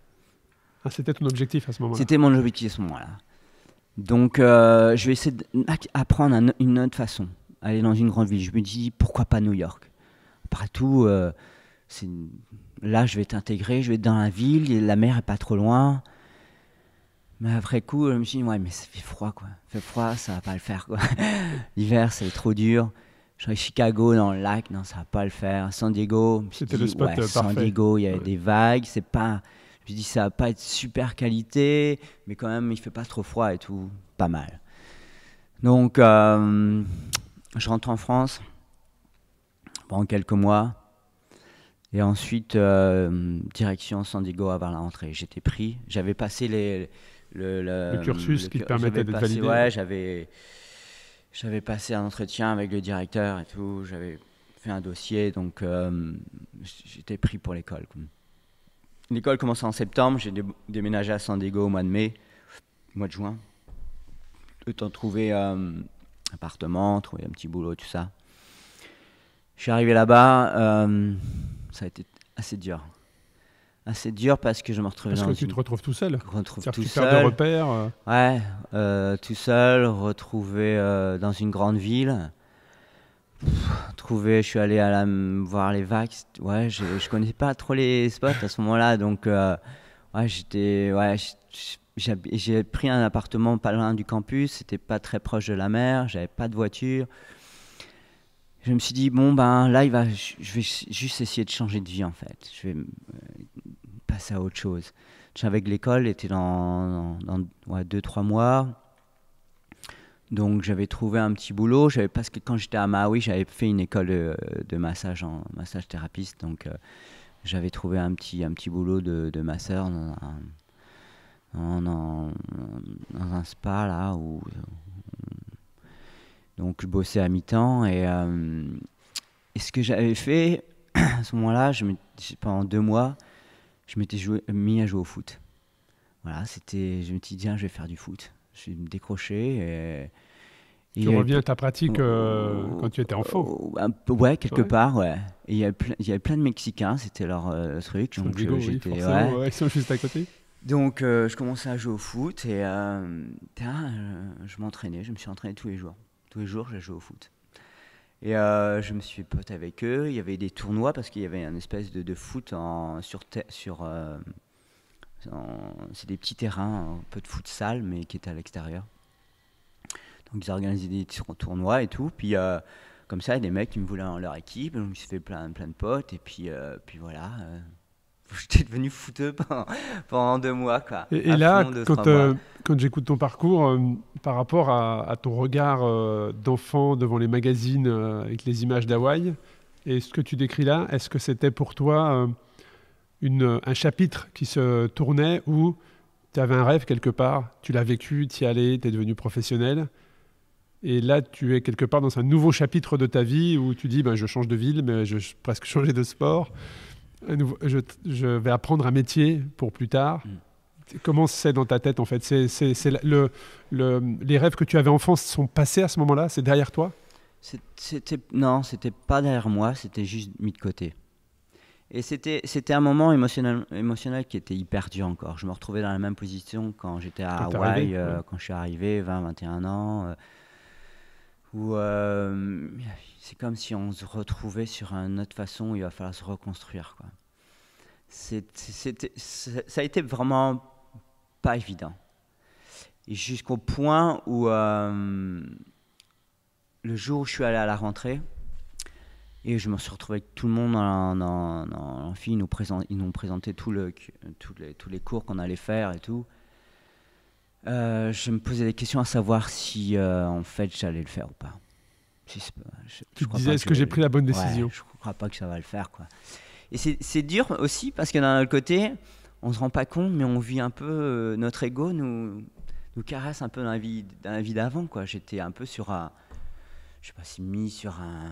Ah, c'était ton objectif à ce moment-là C'était mon objectif à ce moment-là. Donc, euh, je vais essayer d'apprendre une autre façon, aller dans une grande ville. Je me dis, pourquoi pas New York Après tout, euh, là, je vais être intégré, je vais être dans la ville, la mer est pas trop loin. Mais après coup, je me dis, ouais, mais ça fait froid, quoi. Ça fait froid, ça va pas le faire, quoi. L'hiver, c'est trop dur. Je Chicago dans le lac, non, ça va pas le faire. San Diego, c'était le spot ouais, euh, San Diego, il y avait des vagues, c'est pas, je dis, ça va pas être super qualité, mais quand même, il fait pas trop froid et tout. Pas mal. Donc, euh, je rentre en France pendant quelques mois. Et ensuite, euh, direction San Diego avant la rentrée. J'étais pris. J'avais passé les, le, cursus qui permettait de validé. Ouais, j'avais, j'avais passé un entretien avec le directeur et tout. J'avais fait un dossier. Donc, euh, j'étais pris pour l'école l'école commençait en septembre, j'ai déménagé à San Diego au mois de mai, mois de juin. Le temps trouver un euh, appartement, trouver un petit boulot, tout ça. Je suis arrivé là-bas, euh, ça a été assez dur. Assez dur parce que je me retrouvais. Parce que tu te retrouves tout seul. Retrouve tout tu seul. Perds repères. Euh. Ouais, tout seul, retrouvé dans une grande ville je suis allé à la, voir les vagues, Ouais, je, je connaissais pas trop les spots à ce moment-là, donc euh, ouais, j'étais, ouais, j'ai pris un appartement pas loin du campus. C'était pas très proche de la mer. J'avais pas de voiture. Je me suis dit bon ben là, il va, je vais juste essayer de changer de vie en fait. Je vais passer à autre chose. J'avais que l'école était dans, dans, dans ouais, deux trois mois. Donc j'avais trouvé un petit boulot. parce que quand j'étais à Maui, j'avais fait une école euh, de, massage en massage thérapeute. Donc euh, j'avais trouvé un petit un petit boulot de, de masseur dans un, spa là où donc je bossais à mi-temps et, euh, ce que j'avais fait à ce moment-là, pendant deux mois, je m'étais mis à jouer au foot. Voilà, c'était, je me suis dit tiens, je vais faire du foot. Je suis décroché. Et, tu reviens à ta pratique euh, quand tu étais enfant euh, un peu, Ouais, quelque part, ouais. il, y avait plein, plein de Mexicains, c'était leur euh, truc. ils sont juste à côté. Donc, je commençais à jouer au foot et je m'entraînais, je me suis entraîné tous les jours. Tous les jours, je joué au foot. Et je me suis pote avec eux. Il y avait des tournois parce qu'il y avait un espèce de, foot en, sur, sur c'est des petits terrains, un peu de foot sale, mais qui étaient à l'extérieur. Donc ils organisaient des tournois et tout. Puis euh, comme ça, des mecs qui me voulaient en leur équipe. Donc je me suis fait plein, plein de potes. Et puis, euh, puis voilà. je euh, J'étais devenu fouteux pendant, deux mois. Quoi. Et, là, quand, j'écoute ton parcours, par rapport à, à ton regard d'enfant devant les magazines avec les images d'Hawaï, et ce que tu décris là, est-ce que c'était pour toi un chapitre qui se tournait où tu avais un rêve quelque part, tu l'as vécu, tu y allais, tu es devenu professionnel. Et là, tu es quelque part dans un nouveau chapitre de ta vie où tu dis ben, Je change de ville, mais je vais presque changer de sport. Je, vais apprendre un métier pour plus tard. Mm. Comment c'est dans ta tête en fait C'est le, Les rêves que tu avais France sont passés à ce moment-là C'est derrière toi c'était, Non, c'était pas derrière moi, c'était juste mis de côté. Et c'était, c'était un moment émotionnel, émotionnel qui était hyper dur encore. Je me retrouvais dans la même position quand j'étais à Hawaï, euh, quand je suis arrivé, 20, 21 ans. Euh, où euh, c'est comme si on se retrouvait sur une autre façon, il va falloir se reconstruire. Quoi. C'était, ça a été vraiment pas évident. jusqu'au point où le jour où je suis allé à la rentrée, et je me suis retrouvé avec tout le monde dans, l'amphi. Ils nous, ils nous ont présenté tout le, tous les, tous les cours qu'on allait faire et tout. Euh, je me posais des questions à savoir si euh, en fait j'allais le faire ou pas. je, tu disais, est-ce que, j'ai pris la bonne décision Je ne crois pas que ça va le faire. Quoi. Et c'est dur aussi parce que d'un autre côté, on ne se rend pas compte, mais on vit un peu. Euh, notre ego nous, nous caresse un peu dans la vie, dans vie d'avant. J'étais un peu sur un. Je sais pas si mis sur un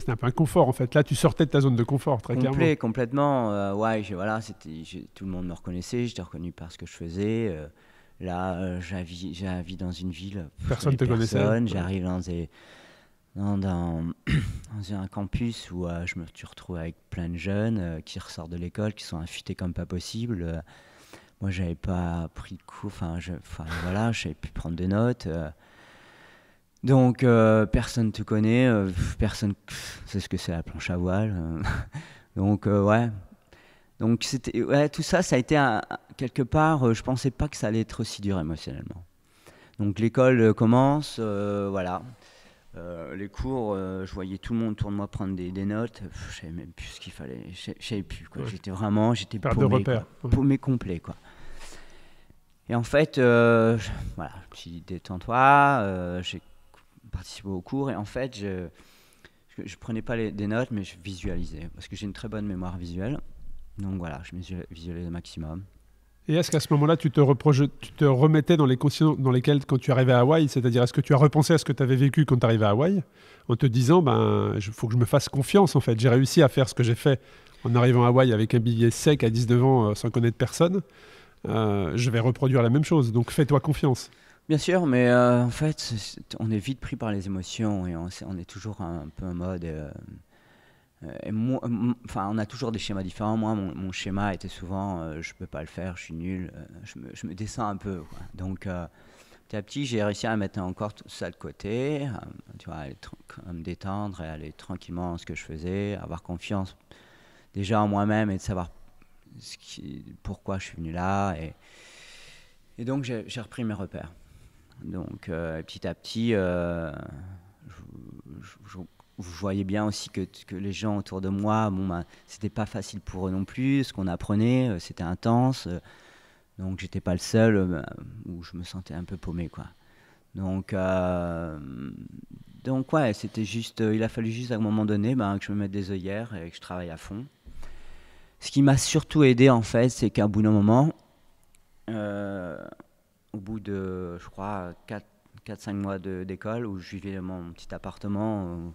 c'était un peu un confort en fait. Là, tu sortais de ta zone de confort, très clairement. Complètement. Euh, ouais, voilà, tout le monde me reconnaissait. J'étais reconnu par ce que je faisais. Euh, là, j'ai euh, vie dans une ville. Personne ne te connaissait. J'arrive dans, un campus où euh, je me suis avec plein de jeunes qui ressortent de l'école, qui sont affûtés comme pas possible. moi, j'avais pas pris de cours. Enfin, je, voilà, je pu prendre des notes. Donc, personne euh, personne te connaît, euh, personne personne sait ce que c'est la planche à voile. Euh. donc, ouais. Donc, c'était, ouais, tout ça, ça a été quelque part, je pensais pas que ça allait être aussi dur émotionnellement. Donc, l'école commence, voilà. les cours, je voyais tout le monde autour de moi prendre des, notes. Je savais même plus ce qu'il fallait. Je savais plus. J'étais vraiment, j'étais perdu paumé, quoi. complet. Quoi. Et en fait, voilà, je dit détends-toi. j'ai participer au cours. Et en fait, je ne prenais pas les, des notes, mais je visualisais, parce que j'ai une très bonne mémoire visuelle. Donc voilà, je visualisais au maximum. Et est-ce qu'à ce, moment-là, tu, tu, te remettais dans les conditions dans lesquelles, quand tu arrivais à Hawaï, c'est-à-dire est-ce que tu as repensé à ce que tu avais vécu quand tu arrivais à Hawaï, en te disant, ben, il faut que je me fasse confiance, en fait, j'ai réussi à faire ce que j'ai fait en arrivant à Hawaï avec un billet sec à 19 ans euh, sans connaître personne, euh, je vais reproduire la même chose, donc fais-toi confiance. Bien sûr, mais euh, en fait, on est vite pris par les émotions et on, on est toujours un peu en mode. Euh, euh, enfin, on a toujours des schémas différents. Moi, mon, schéma était souvent je je peux pas le faire, je suis nul, je, me, descends un peu. Donc, petit à petit, j'ai réussi à mettre encore tout ça de côté, à, tu me détendre et aller tranquillement dans ce que je faisais, avoir confiance déjà en moi-même et de savoir ce qui- pourquoi je suis venu là. Et, et donc, j'ai repris mes repères. Donc euh, petit à petit, vous euh, voyez bien aussi que, que, les gens autour de moi, bon, bah, c'était pas facile pour eux non plus. Ce qu'on apprenait, euh, c'était intense. donc j'étais pas le seul ben, où je me sentais un peu paumé, quoi. Donc, donc ouais, c'était juste, il a fallu juste à un moment donné ben, que je me mette des œillères et que je travaille à fond. Ce qui m'a surtout aidé en fait, c'est qu'à bout d'un moment, au bout de, je crois, 4-5 mois d'école, où je vivais dans mon petit appartement euh,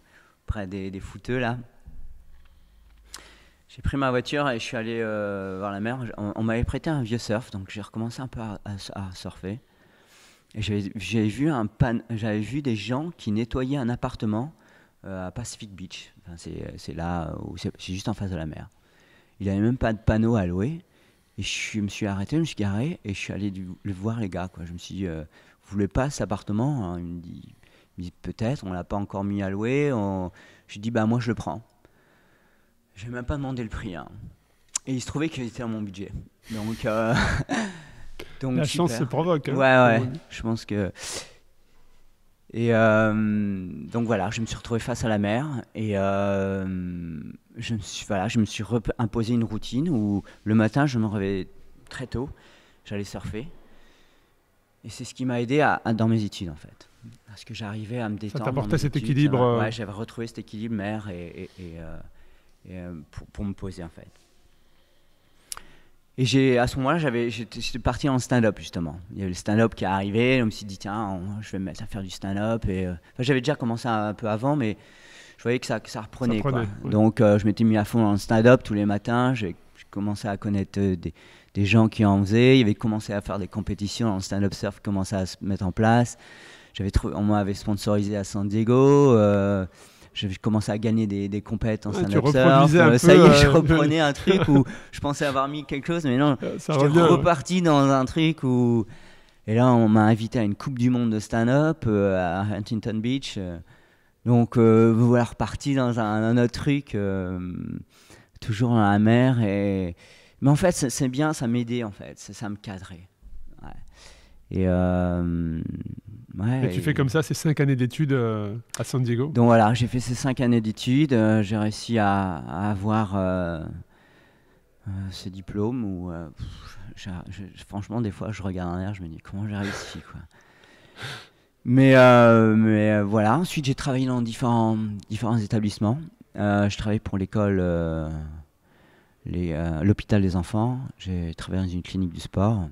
près des, fouteux, là. J'ai pris ma voiture et je suis allé euh, voir la mer. On, m'avait prêté un vieux surf, donc j'ai recommencé un peu à, surfer. Et j'avais vu, vu des gens qui nettoyaient un appartement euh, à Pacific Beach. c'est là, c'est juste en face de la mer. Il n'y avait même pas de panneau à louer. Et je me suis arrêté, je me suis garé et je suis allé le voir les gars. Quoi. Je me suis dit, euh, vous voulez pas cet appartement hein? Il me dit, peut-être, on l'a pas encore mis à louer. On... Je dis, bah moi je le prends. Je n'ai même pas demandé le prix. Hein. Et il se trouvait qu'il était à mon budget. Donc, euh, Donc la chance se provoque. Hein. ouais, ouais. Je pense que. Et euh, donc voilà, je me suis retrouvé face à la mer et, je me suis, voilà, je me suis imposé une routine où le matin, je me réveillais très tôt, j'allais surfer. Et c'est ce qui m'a aidé à, à, dans mes études, en fait. Parce que j'arrivais à me détendre. Ça t'apportait cet équilibre Oui, euh, ouais, j'avais retrouvé cet équilibre mère et, euh, euh, pour, me poser, en fait. Et j'ai, à ce moment-là, j'avais, j'étais, parti en stand-up, justement. Il y avait le stand-up qui est arrivé. On me suis dit, tiens, je vais me mettre à faire du stand-up. Et, j'avais déjà commencé un peu avant, mais je voyais que ça, reprenait. Donc euh, je m'étais mis à fond en stand-up tous les matins. J'ai commencé à connaître euh, des, gens qui en faisaient. Il avait commencé à faire des compétitions en stand-up surf commençait à se mettre en place. J'avais on m'avait sponsorisé à San Diego. Euh, je commençais à gagner des, des compètes en stand-up surf. ça y est, je reprenais un truc où je pensais avoir mis quelque chose, mais non, j'étais reparti dans un truc où. Et là, on m'a invité à une Coupe du Monde de stand-up à Huntington Beach. Donc euh, voilà, reparti dans un, autre truc, euh, toujours dans la mer. Et... Mais en fait, c'est bien, ça m'aidait en fait, ça, ça me cadrait. Euh, et, tu fais comme ça ces cinq années d'études à San Diego Donc voilà, j'ai fait ces cinq années d'études, j'ai réussi à, avoir ce diplômes. Ou franchement, des fois, je regarde en l'air, je me dis comment j'ai réussi quoi. Mais, euh, mais euh, voilà, ensuite j'ai travaillé dans différents, différents établissements. Euh, je travaillais pour l'école, l'hôpital des enfants. J'ai travaillé dans une clinique du sport.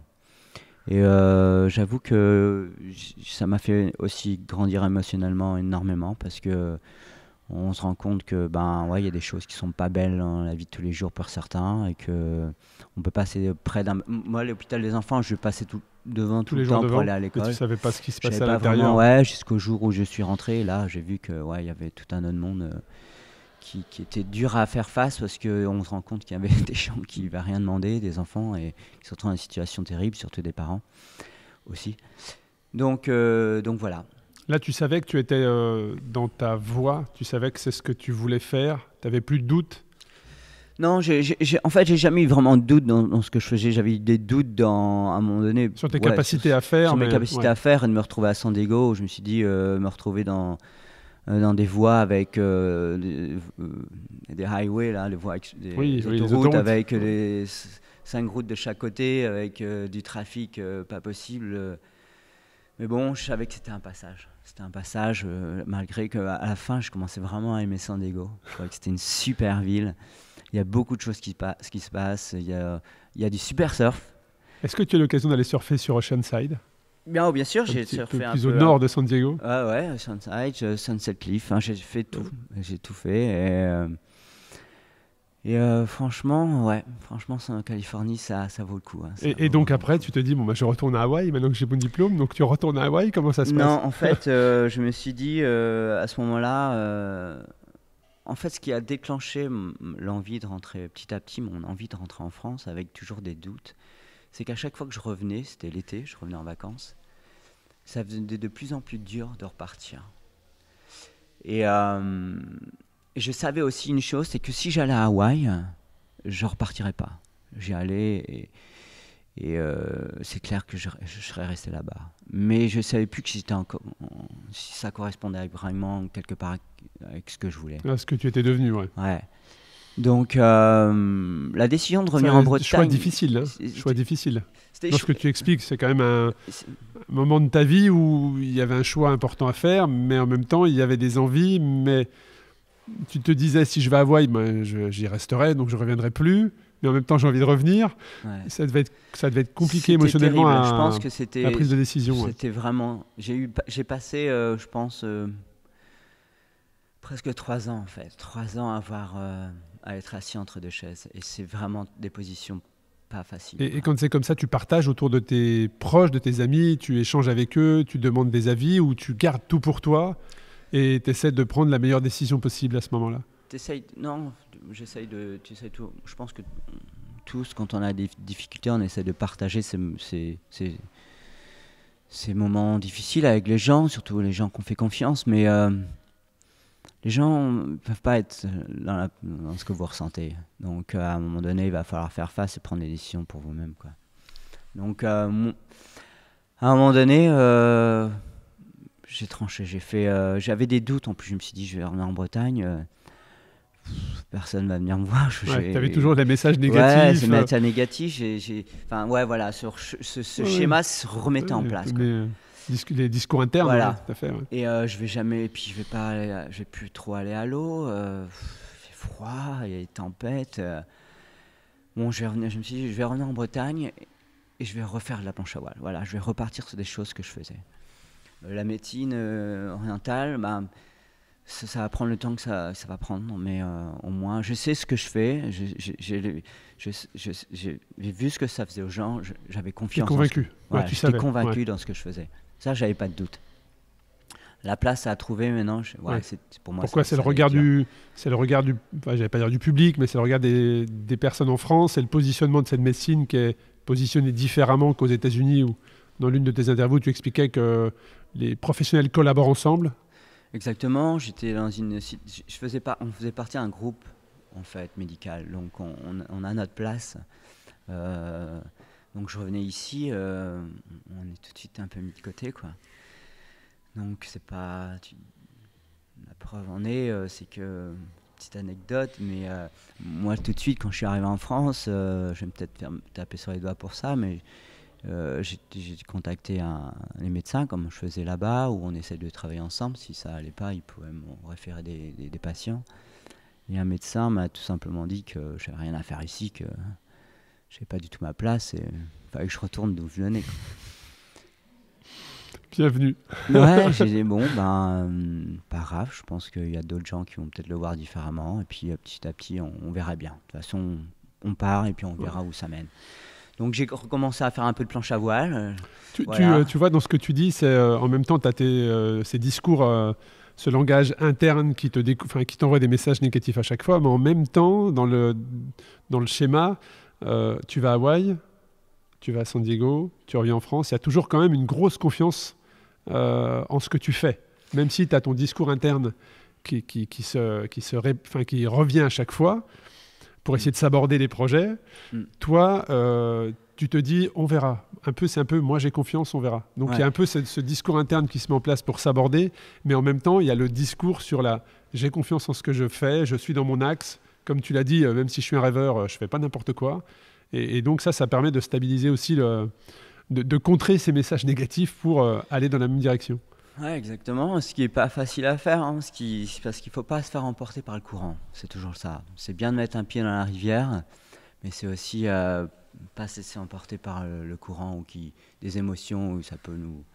Et j'avoue que ça m'a fait aussi grandir émotionnellement énormément parce que on se rend compte que ben ouais il y a des choses qui sont pas belles dans la vie de tous les jours pour certains et que on peut passer près d'un moi l'hôpital des enfants je passais tout devant tous tout le temps pour aller à l'école. Tu savais pas ce qui se passait à l'intérieur. Ouais, jusqu'au jour où je suis rentré, là, j'ai vu que ouais, il y avait tout un autre monde euh, qui, était dur à faire face parce qu'on se rend compte qu'il y avait des gens qui ne rien demander, des enfants et qui se retrouvent dans une situation terrible, surtout des parents aussi. Donc, euh, donc voilà. Là, tu savais que tu étais euh, dans ta voie, tu savais que c'est ce que tu voulais faire, tu n'avais plus de doute non, en fait, j'ai jamais eu vraiment de doute dans, ce que je faisais. J'avais eu des doutes dans, à un moment donné. Sur tes capacités à faire. Sur mes capacités à faire et de me retrouver à San Diego. je me suis dit, euh, me retrouver dans, euh, dans des voies avec euh, des, highways, là, les voies des, routes avec les cinq routes de chaque côté, avec du trafic pas possible. Mais bon, je savais que c'était un passage. C'était un passage, malgré qu'à la fin, je commençais vraiment à aimer San Diego. Je croyais que c'était une super ville. Il y a beaucoup de choses qui, qui se passent. Il y a, il du super surf. Est-ce que tu as l'occasion d'aller surfer sur Oceanside Bien, oh, bien sûr, j'ai surfé peu un plus au nord hein. de San Diego. Ah ouais, Oceanside, Sunset Cliff. Hein, j'ai fait tout. J'ai tout fait. Et, euh, euh, franchement, ouais, franchement, en Californie, ça, ça vaut le coup. Hein, et, donc après, tu te dis, bon, bah, je retourne à Hawaï maintenant que j'ai mon diplôme, donc tu retournes à Hawaï, comment ça se passe Non, en fait, euh, je me suis dit, à ce moment-là, en fait, ce qui a déclenché l'envie de rentrer petit à petit, mon envie de rentrer en France avec toujours des doutes, c'est qu'à chaque fois que je revenais, c'était l'été, je revenais en vacances, ça faisait de plus en plus dur de repartir. Et euh, je savais aussi une chose, c'est que si j'allais à Hawaï, je repartirais pas. J'y allais et et euh, c'est clair que je, serais resté là-bas. Mais je ne savais plus que si ça correspondait vraiment quelque part avec ce que je voulais. Ah, ce que tu étais devenu, ouais. Donc, euh, la décision de revenir en Bretagne. Choix difficile. Hein choix difficile. Ce que tu expliques, c'est quand même un moment de ta vie où il y avait un choix important à faire, mais en même temps, il y avait des envies. Mais tu te disais, si je vais à Hawaï, ben, j'y resterai, donc je reviendrai plus mais en même temps, j'ai envie de revenir. Ça, devait être, ça devait être compliqué émotionnellement je pense que c'était, la prise de décision. C'était vraiment. J'ai, eu, j'ai passé, euh, je pense, euh, presque trois ans, en fait. Trois ans à, euh, à être assis entre deux chaises. Et c'est vraiment des positions pas faciles. Et, et quand c'est comme ça, tu partages autour de tes proches, de tes amis, tu échanges avec eux, tu demandes des avis ou tu gardes tout pour toi et tu essaies de prendre la meilleure décision possible à ce moment-là T'essayes, non, j'essaye de, tout. Je pense que tous, quand on a des difficultés, on essaie de partager ces, ces, ces, moments difficiles avec les gens, surtout les gens qu'on fait confiance. Mais euh, les gens ne peuvent pas être dans, ce que vous ressentez. Donc, euh, à un moment donné, il va falloir faire face et prendre des décisions pour vous-même. Quoi. Donc, euh, à un moment donné, j'ai tranché. J'ai fait, j'avais des doutes. En plus, je me suis dit, je vais revenir en Bretagne personne va venir me voir. Tu avais toujours des messages négatifs. Ouais, des messages négatif Enfin, ouais, voilà, ce, ce, schéma se remettait en place. Euh, les, discours internes, tout à fait. Et euh, je vais jamais, et puis je vais pas, euh, je vais plus trop aller à l'eau. il fait froid, il y a des tempêtes. Bon, je vais revenir, je me suis dit, je vais revenir en Bretagne et je vais refaire de la planche à voile. Voilà, je vais repartir sur des choses que je faisais. La médecine orientale, ben, ça, va prendre le temps que ça, va prendre, mais euh, au moins, je sais ce que je fais. J'ai vu ce que ça faisait aux gens. J'avais confiance. Convaincu. tu convaincu dans ce que je faisais. Ça, j'avais pas de doute. La place à trouver maintenant, c'est pour moi. Pourquoi c'est le, regard du, c'est le regard du, j'allais pas dire du public, mais c'est le regard des, des, personnes en France, c'est le positionnement de cette médecine qui est positionnée différemment qu'aux États-Unis où dans l'une de tes interviews, tu expliquais que les professionnels collaborent ensemble, Exactement, j'étais dans une je faisais pas on faisait partie d'un groupe en fait médical. Donc on, a notre place. Euh, donc je revenais ici, euh, on est tout de suite un peu mis de côté quoi. Donc c'est pas la preuve en est euh, c'est que petite anecdote mais moi tout de suite quand je suis arrivé en France, je vais peut-être taper sur les doigts pour ça mais euh, j'ai contacté un, les médecins comme je faisais là-bas, où on essaie de travailler ensemble. Si ça allait pas, ils pouvaient me référer des, des, patients. Et un médecin m'a tout simplement dit que j'avais rien à faire ici, que j'avais pas du tout ma place et fallait que je retourne d'où je venais. Bienvenue. ouais, j'ai dit bon, ben, hum, pas grave, je pense qu'il y a d'autres gens qui vont peut-être le voir différemment, et puis euh, petit à petit, on, verra bien. De toute façon, on part et puis on verra où ça mène. Donc j'ai recommencé à faire un peu de planche à voile. Euh, euh, tu, vois, dans ce que tu dis, c'est euh, en même temps, tu as tes, ces discours ce langage interne qui te qui t'envoie des messages négatifs à chaque fois, mais en même temps, dans le, dans le schéma, tu vas à Hawaï, tu vas à San Diego, tu reviens en France, il y a toujours quand même une grosse confiance en ce que tu fais, même si tu as ton discours interne qui, qui, se, qui, se qui revient à chaque fois pour essayer de s'aborder des projets. Mm. Toi, euh, tu te dis, on verra. Un peu, c'est un peu, moi j'ai confiance, on verra. Donc il y a un peu ce, discours interne qui se met en place pour s'aborder, mais en même temps, il y a le discours sur la, j'ai confiance en ce que je fais, je suis dans mon axe. Comme tu l'as dit, euh, même si je suis un rêveur, euh, je fais pas n'importe quoi. Et, donc ça, ça permet de stabiliser aussi de, contrer ces messages négatifs pour aller dans la même direction. Ouais, exactement. Ce qui n'est pas facile à faire, hein. ce qui, parce qu'il ne faut pas se faire emporter par le courant. C'est toujours ça. C'est bien de mettre un pied dans la rivière, mais c'est aussi euh, pas se laisser emporter par le, courant ou qui, des émotions où ça peut nous,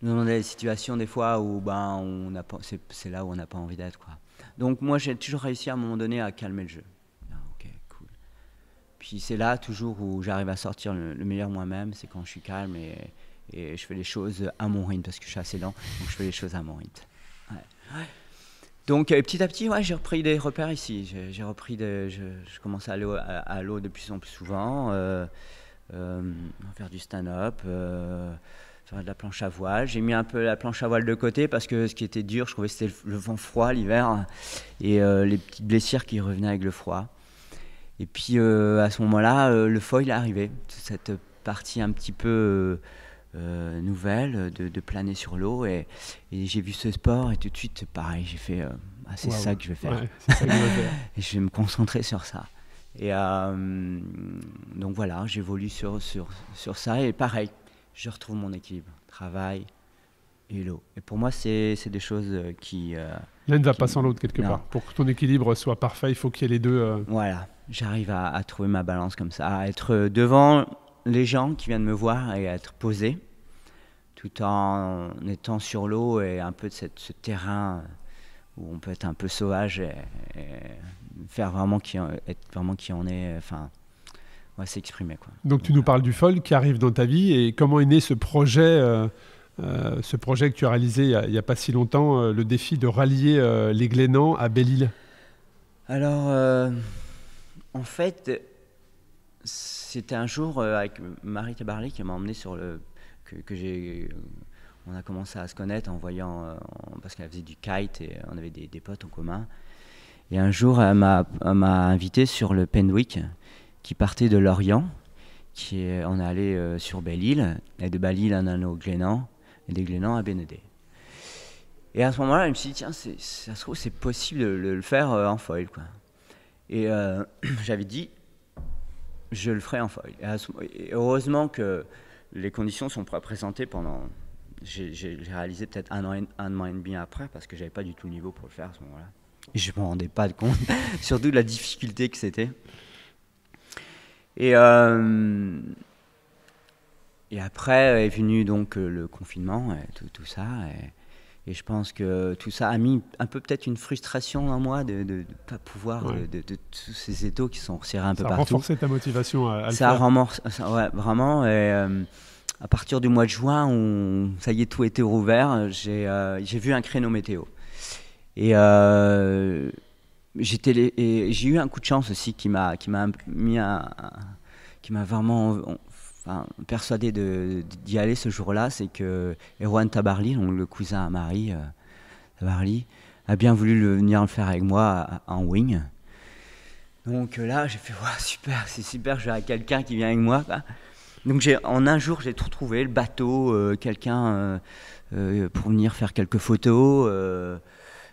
nous demander des situations des fois où ben, on a c'est, là où on n'a pas envie d'être. Quoi. Donc moi, j'ai toujours réussi à un moment donné à calmer le jeu. Ah, ok, cool. Puis c'est là toujours où j'arrive à sortir le meilleur moi-même, c'est quand je suis calme et et je fais les choses à mon rythme parce que je suis assez lent, donc je fais les choses à mon rythme. Donc euh, petit à petit, ouais, j'ai repris des repères ici. J'ai repris, des, je, commence à l'eau de plus en plus souvent, euh, euh faire du stand-up, euh, faire de la planche à voile. J'ai mis un peu la planche à voile de côté parce que ce qui était dur, je trouvais, c'était le, vent froid l'hiver et les petites blessures qui revenaient avec le froid. Et puis à ce moment-là, le foil est arrivé, cette partie un petit peu euh, nouvelle euh, de, planer sur l'eau. Et, j'ai vu ce sport et tout de suite, pareil, j'ai fait euh, ah, c'est ça que je vais faire. je vais et je vais me concentrer sur ça. Et donc voilà, j'évolue sur, sur, sur ça. Et pareil, je retrouve mon équilibre travail et l'eau. Et pour moi, c'est des choses qui. L'un ne va pas sans l'autre quelque part. Pour que ton équilibre soit parfait, il faut qu'il y ait les deux. Voilà, j'arrive à, à, trouver ma balance comme ça, à être devant les gens qui viennent me voir et être posés, tout en étant sur l'eau et un peu de cette, ce terrain où on peut être un peu sauvage et, faire vraiment qui, être vraiment qui on est, enfin, s'exprimer. Quoi. Donc, tu nous parles du fol qui arrive dans ta vie et comment est né ce projet euh, euh, ce projet que tu as réalisé il n'y a, pas si longtemps, euh, le défi de rallier les Glénans à Belle-Île Alors, en fait, c'était un jour euh, avec Marie Tabarly qui m'a emmené sur le. que, j'ai euh, on a commencé à se connaître en voyant, euh, parce qu'elle faisait du kite et on avait des, potes en commun. Et un jour, elle m'a invité sur le Pendwick qui partait de Lorient. Qui est, on est allé sur Belle-Île, et de Belle-Île, on allait au Glénan, et des Glénans à Bénédé. Et à ce moment-là, je me suis dit, tiens, ça se trouve, c'est possible de, le faire en foil. Quoi. Et j'avais dit, je le ferai en heureusement que les conditions sont présentées pendant. J'ai réalisé peut-être un an, et, un demi après parce que j'avais pas du tout le niveau pour le faire à ce moment-là. Je m'en rendais pas compte, surtout de la difficulté que c'était. Et, euh, et après est venu donc le confinement et tout, tout ça. Et, et je pense que tout ça a mis un peu peut-être une frustration en moi de ne pas pouvoir, de, tous ces étaux qui sont resserrés un peu partout. Ça a renforcé ta motivation à, à ça a remorce, vraiment. Et, euh, à partir du mois de juin, où ça y est, tout était rouvert, j'ai euh, vu un créneau météo. Euh, et j'ai eu un coup de chance aussi qui m'a mis qui m'a vraiment persuadé d'y aller ce jour-là, c'est que Erwan Tabarly, donc le cousin à Marie euh, Tabarly, a bien voulu le, venir le faire avec moi en wing. Donc euh, là, j'ai fait, ouais, super, c'est super, j'ai quelqu'un qui vient avec moi. Quoi. Donc en un jour, j'ai tout trouvé, le bateau, euh, quelqu'un pour venir faire quelques photos.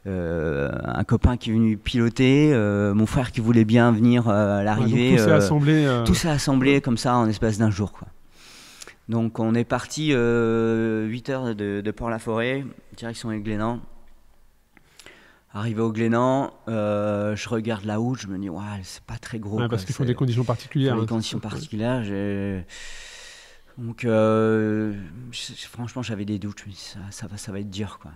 Euh, un copain qui est venu piloter, euh, mon frère qui voulait bien venir euh, à l'arrivée. tout s'est assemblé. Tout s'est assemblé comme ça en espèce d'un jour. Quoi. Donc on est parti 8 heures de, Port-la-Forêt, direction les Arrivé au Glénan, je regarde la route, je me dis, c'est pas très gros. parce qu'il faut des conditions particulières. Hein, des conditions particulières. Donc, franchement, j'avais des doutes. Ça, ça, va, ça va être dur. Quoi.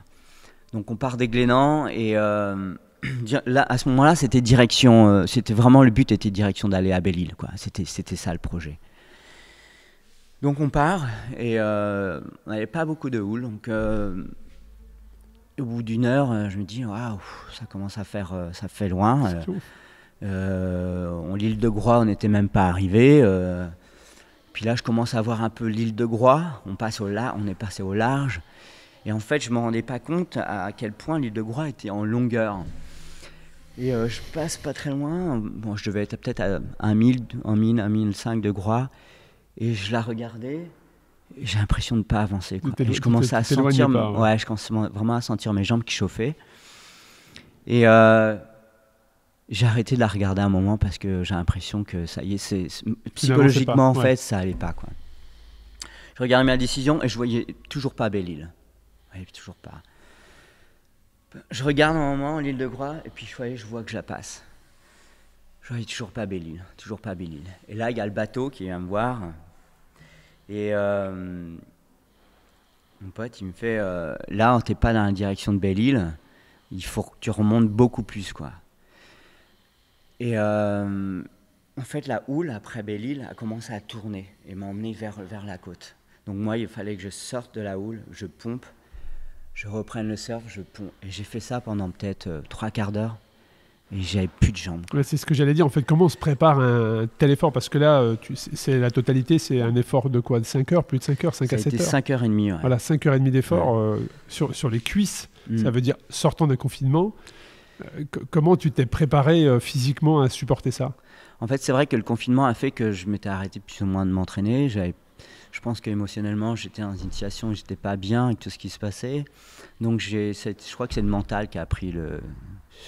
Donc on part des Glénans et euh, là, à ce moment-là, c'était direction, euh, c'était vraiment le but était direction d'aller à Belle-Île, quoi. C'était c'était ça le projet. Donc on part et euh, on n'avait pas beaucoup de houle, donc au bout d'une heure, je me dis waouh, ça commence à faire, ça fait loin. on l'île de Groix, on n'était même pas arrivé. puis là, je commence à voir un peu l'île de Groix. On passe au on est passé au large. Et en fait, je ne me rendais pas compte à quel point l'île de Groix était en longueur. Et euh, je passe pas très loin, bon, je devais être peut-être à 1000, 1000, 1005 de Groix, et je la regardais, et j'ai l'impression de ne pas avancer. je commençais à sentir, ouais. je commence vraiment à sentir mes jambes qui chauffaient. Et euh, j'ai arrêté de la regarder un moment parce que j'ai l'impression que ça y est, c'est, psychologiquement en fait, ça allait pas. Quoi. Je regardais ma décision et je voyais toujours pas Belle-Île et toujours pas. Je regarde un moment l'île de Groix, et puis je, je vois que je la passe. Je voyais toujours pas belle île, toujours pas belle île. Et là, il y a le bateau qui vient me voir. Et euh, mon pote, il me fait Là, euh, Là, t'es pas dans la direction de Belle-Île, il faut que tu remontes beaucoup plus. quoi. Et euh, en fait, la houle après Belle-Île a commencé à tourner et m'a emmené vers, vers la côte. Donc, moi, il fallait que je sorte de la houle, je pompe je reprenne le surf, je Et j'ai fait ça pendant peut-être euh, trois quarts d'heure. Et j'avais plus de jambes. c'est ce que j'allais dire. En fait, comment on se prépare un tel effort Parce que là, euh, c'est la totalité, c'est un effort de quoi De 5 heures Plus de 5 heures 5 à 7 heures 5 heures et demie. Voilà, 5 heures et demie d'effort euh, sur, sur les cuisses. Mm. Ça veut dire, sortant d'un confinement, comment tu t'es préparé physiquement à supporter ça En fait, c'est vrai que le confinement a fait que je m'étais arrêté plus ou moins de m'entraîner. J'avais je pense qu'émotionnellement, j'étais en initiation, j'étais pas bien avec tout ce qui se passait. Donc, j'ai cette, je crois que c'est le mental qui a pris le.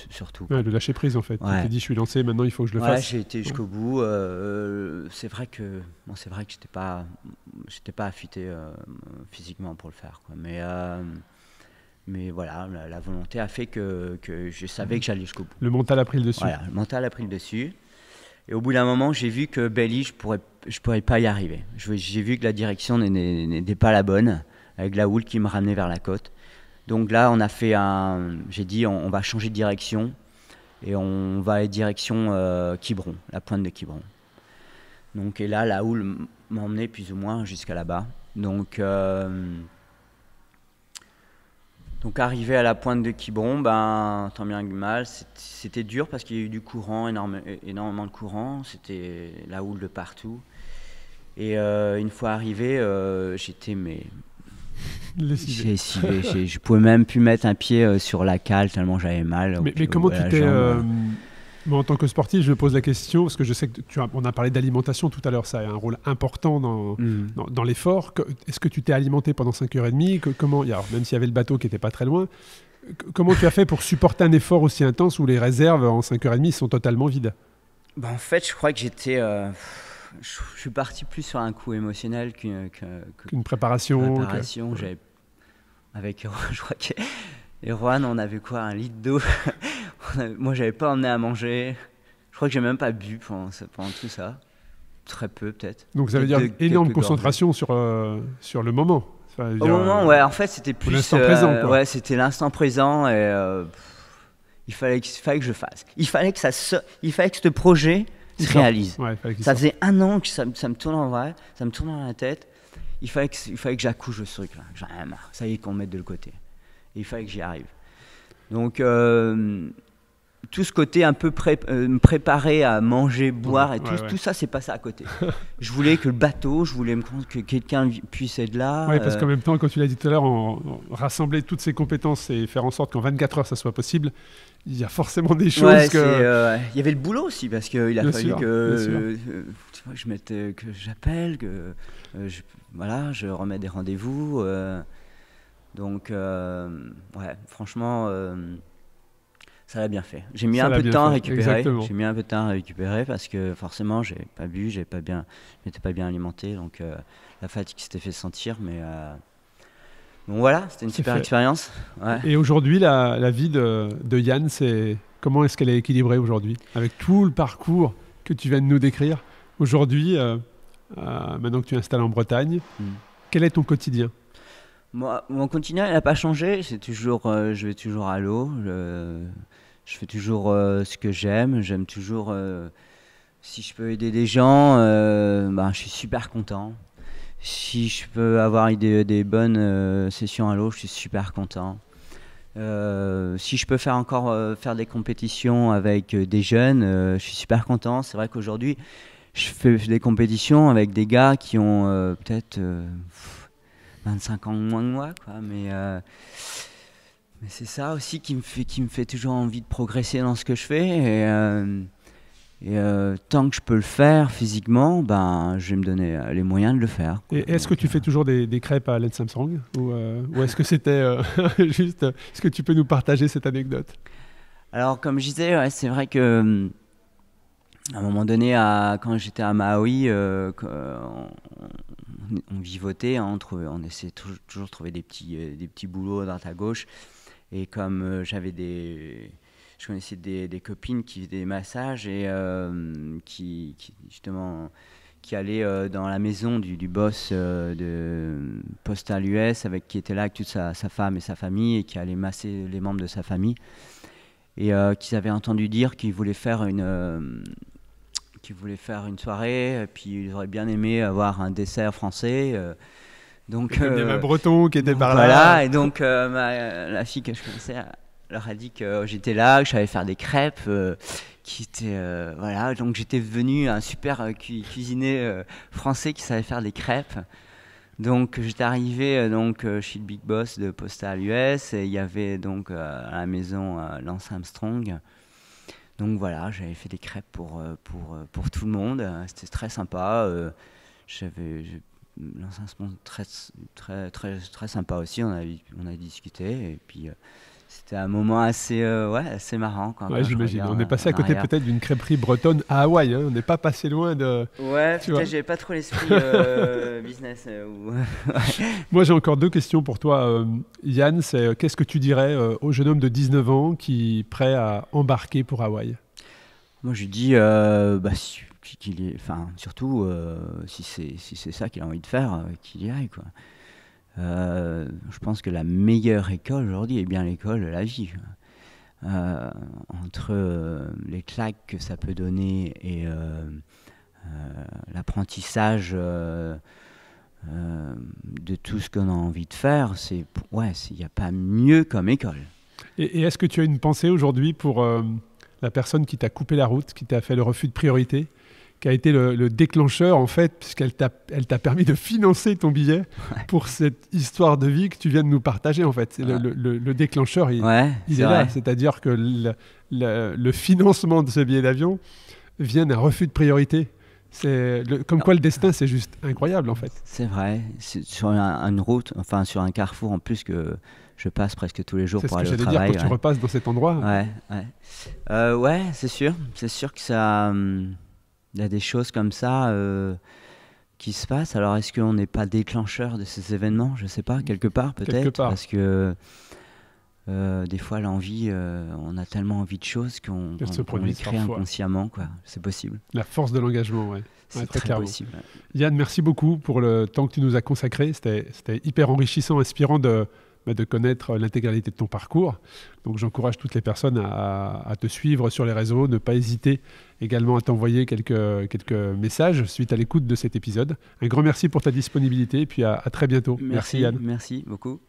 Surtout. le lâcher prise en fait. Tu t'es dit, je suis lancé, maintenant il faut que je le fasse. fasse. j'ai été jusqu'au bout. Euh, c'est vrai que, bon, c'est vrai que j'étais pas, j'étais pas affûté euh, physiquement pour le faire. Quoi. Mais. Euh, mais voilà, la, volonté a fait que, que je savais que j'allais jusqu'au bout. Le mental a pris le dessus. Voilà, le mental a pris le dessus. Et au bout d'un moment, j'ai vu que Belly, je pourrais, je pourrais pas y arriver. J'ai vu que la direction n'était pas la bonne, avec la houle qui me ramenait vers la côte. Donc là, on a fait un. J'ai dit, on, va changer de direction et on va aller direction euh, Quiberon, la pointe de Quiberon. Donc et là, la houle m'a emmené plus ou moins jusqu'à là-bas. Donc euh, donc arrivé à la pointe de Quiberon, ben, tant bien que mal, c'était dur parce qu'il y a eu du courant, énorme, énormément de courant, c'était la houle de partout. Et euh, une fois arrivé, euh, j'étais mais... Lessivé. Je pouvais même plus mettre un pied euh, sur la cale tellement j'avais mal. Mais, comment tu t'es en tant que sportif, je me pose la question, parce que je sais que tu on a parlé d'alimentation tout à l'heure, ça a un rôle important dans, mm. dans, l'effort. Est-ce que tu t'es alimenté pendant 5h30 que, comment, Même s'il y avait le bateau qui n'était pas très loin, comment tu as fait pour supporter un effort aussi intense où les réserves en 5h30 sont totalement vides bah, En fait, je crois que j'étais. Euh, je, suis parti plus sur un coup émotionnel qu'une préparation. Une préparation. Avec, je crois et Rouen, on avait quoi Un litre d'eau. Moi, j'avais pas emmené à manger. Je crois que j'ai même pas bu pendant, tout ça. Très peu, peut-être. Donc, ça veut dire de, énorme concentration sur, euh, sur le moment. Au moment, euh, ouais. En fait, c'était plus. L'instant euh, présent. Quoi. Ouais, c'était l'instant présent et il fallait, que, il fallait que je fasse. Il fallait que ça il fallait que ce projet se réalise. ça faisait un an que ça, ça me tourne en vrai, ça me tourne dans la tête. Il fallait que, il fallait que j'accouche de ce truc-là. J'en ai marre. Ça y est, qu'on me mette de le côté il fallait que j'y arrive. Donc, euh, tout ce côté un peu préparé euh, préparer à manger, boire et tout, tout ça, c'est passé à côté. je voulais que le bateau, je voulais que quelqu'un puisse être là. Oui, parce euh. qu'en même temps, quand tu l'as dit tout à l'heure, rassembler toutes ces compétences et faire en sorte qu'en 24 heures, ça soit possible, il y a forcément des choses que... il y avait le boulot aussi, parce qu'il a fallu que, je mette, que j'appelle, que je, voilà, je remets des rendez-vous. Donc, euh, ouais, franchement, euh, ça l'a bien fait. J'ai mis un peu de temps à récupérer. J'ai mis un peu de temps à récupérer parce que forcément, j'ai pas bu, j'ai pas bien, pas bien alimenté, donc euh, la fatigue s'était fait sentir, mais. Donc voilà, c'était une super expérience. Et aujourd'hui, la, vie de, de Yann, c'est comment est-ce qu'elle est équilibrée aujourd'hui Avec tout le parcours que tu viens de nous décrire, aujourd'hui, maintenant que tu installes en Bretagne, mm. quel est ton quotidien moi, mon quotidien n'a pas changé. C'est toujours, euh, je vais toujours à l'eau. Je, fais toujours euh, ce que j'aime. J'aime toujours. Euh, si je peux aider des gens, ben, je suis super content. Si je peux avoir des, des bonnes sessions à l'eau, je suis super content. si je peux faire encore faire des compétitions avec des jeunes, je suis super content. C'est vrai qu'aujourd'hui, je fais des compétitions avec des gars qui ont peut-être 25 ans moins que moi, quoi. Mais, euh, mais c'est ça aussi qui me, fait, qui me fait toujours envie de progresser dans ce que je fais. Et, euh, et euh, tant que je peux le faire physiquement, ben, je vais me donner les moyens de le faire. Et est-ce que tu fais toujours des, crêpes à Len Samsung Ou, ou est-ce que c'était juste. Est-ce que tu peux nous partager cette anecdote Alors, comme je disais, c'est vrai que à un moment donné, à, quand j'étais à Maui, euh, on, vivotait, hein, on, essayait toujours, de trouver des petits, euh, des petits boulots à droite à gauche. Et comme euh, j'avais des. Je connaissais des, copines qui faisaient des massages et euh, qui, justement, qui allaient dans la maison du, boss de Postal US, avec, qui était là avec toute sa, femme et sa famille, et qui allait masser les membres de sa famille. Et qu'ils avaient entendu dire qu'ils voulaient faire une qui voulait faire une soirée, et euh, puis ils auraient bien aimé avoir un dessert français. Euh, donc, il y avait un breton qui était par là. Voilà, et donc euh, la fille que je connaissais leur a dit que j'étais là, que je savais faire des crêpes, qui voilà, donc j'étais venu un super cuisinier français qui savait faire des crêpes. Donc j'étais arrivé donc chez le big boss de Postal US et il y avait donc à la maison Lance Armstrong donc voilà, j'avais fait des crêpes pour, euh, pour, euh, pour tout le monde. Euh, c'était très sympa. J'avais lancé un très, très, très, très sympa aussi. On a, on a discuté. Et puis c'était un moment assez, euh, ouais, assez marrant. ouais, j'imagine. On est passé à euh, côté peut-être d'une crêperie bretonne à Hawaï. Hein. On n'est pas passé loin de. Ouais, peut-être j'avais pas trop l'esprit euh, business. Moi, j'ai encore deux questions pour toi, Yann. C'est qu'est-ce que tu dirais au jeune homme de 19 ans qui est prêt à embarquer pour Hawaï Moi, je lui dis, bah, qu'il est, enfin, surtout si c'est si ça qu'il a envie de faire, qu'il y aille, quoi. Euh, je pense que la meilleure école aujourd'hui est bien l'école de la vie. Euh, entre euh, les claques que ça peut donner et l'apprentissage de tout ce qu'on a envie de faire, c'est ouais, il n'y a pas mieux comme école. et est-ce que tu as une pensée aujourd'hui pour la personne qui t'a coupé la route, qui t'a fait le refus de priorité qui a été le, déclencheur, en fait, puisqu'elle t'a, elle t'a permis de financer ton billet pour cette histoire de vie que tu viens de nous partager, en fait. Le, le, déclencheur, il, est, là. C'est-à-dire que le, financement de ce billet d'avion vient d'un refus de priorité. C'est comme quoi le destin, c'est juste incroyable, en fait. C'est vrai. sur une route, enfin, sur un carrefour, en plus que je passe presque tous les jours pour aller que au travail. Dire, tu repasses dans cet endroit. Euh, ouais, c'est sûr, c'est sûr que ça. Hum, il y a des choses comme ça euh, qui se passent. Alors, est-ce qu'on n'est pas déclencheur de ces événements Je ne sais pas, quelque part peut-être. Parce que euh, des fois, l'envie, euh, on a tellement envie de choses qu'on les crée inconsciemment. C'est possible. La force de l'engagement, oui. Ouais, très, possible. Yann, merci beaucoup pour le temps que tu nous as consacré. C'était hyper enrichissant, inspirant de, bah, de connaître l'intégralité de ton parcours. Donc j'encourage toutes les personnes à, à, te suivre sur les réseaux, ne pas hésiter également à t'envoyer quelques, quelques messages suite à l'écoute de cet épisode. Un grand merci pour ta disponibilité et puis à, très bientôt. Merci, Yann. Merci beaucoup.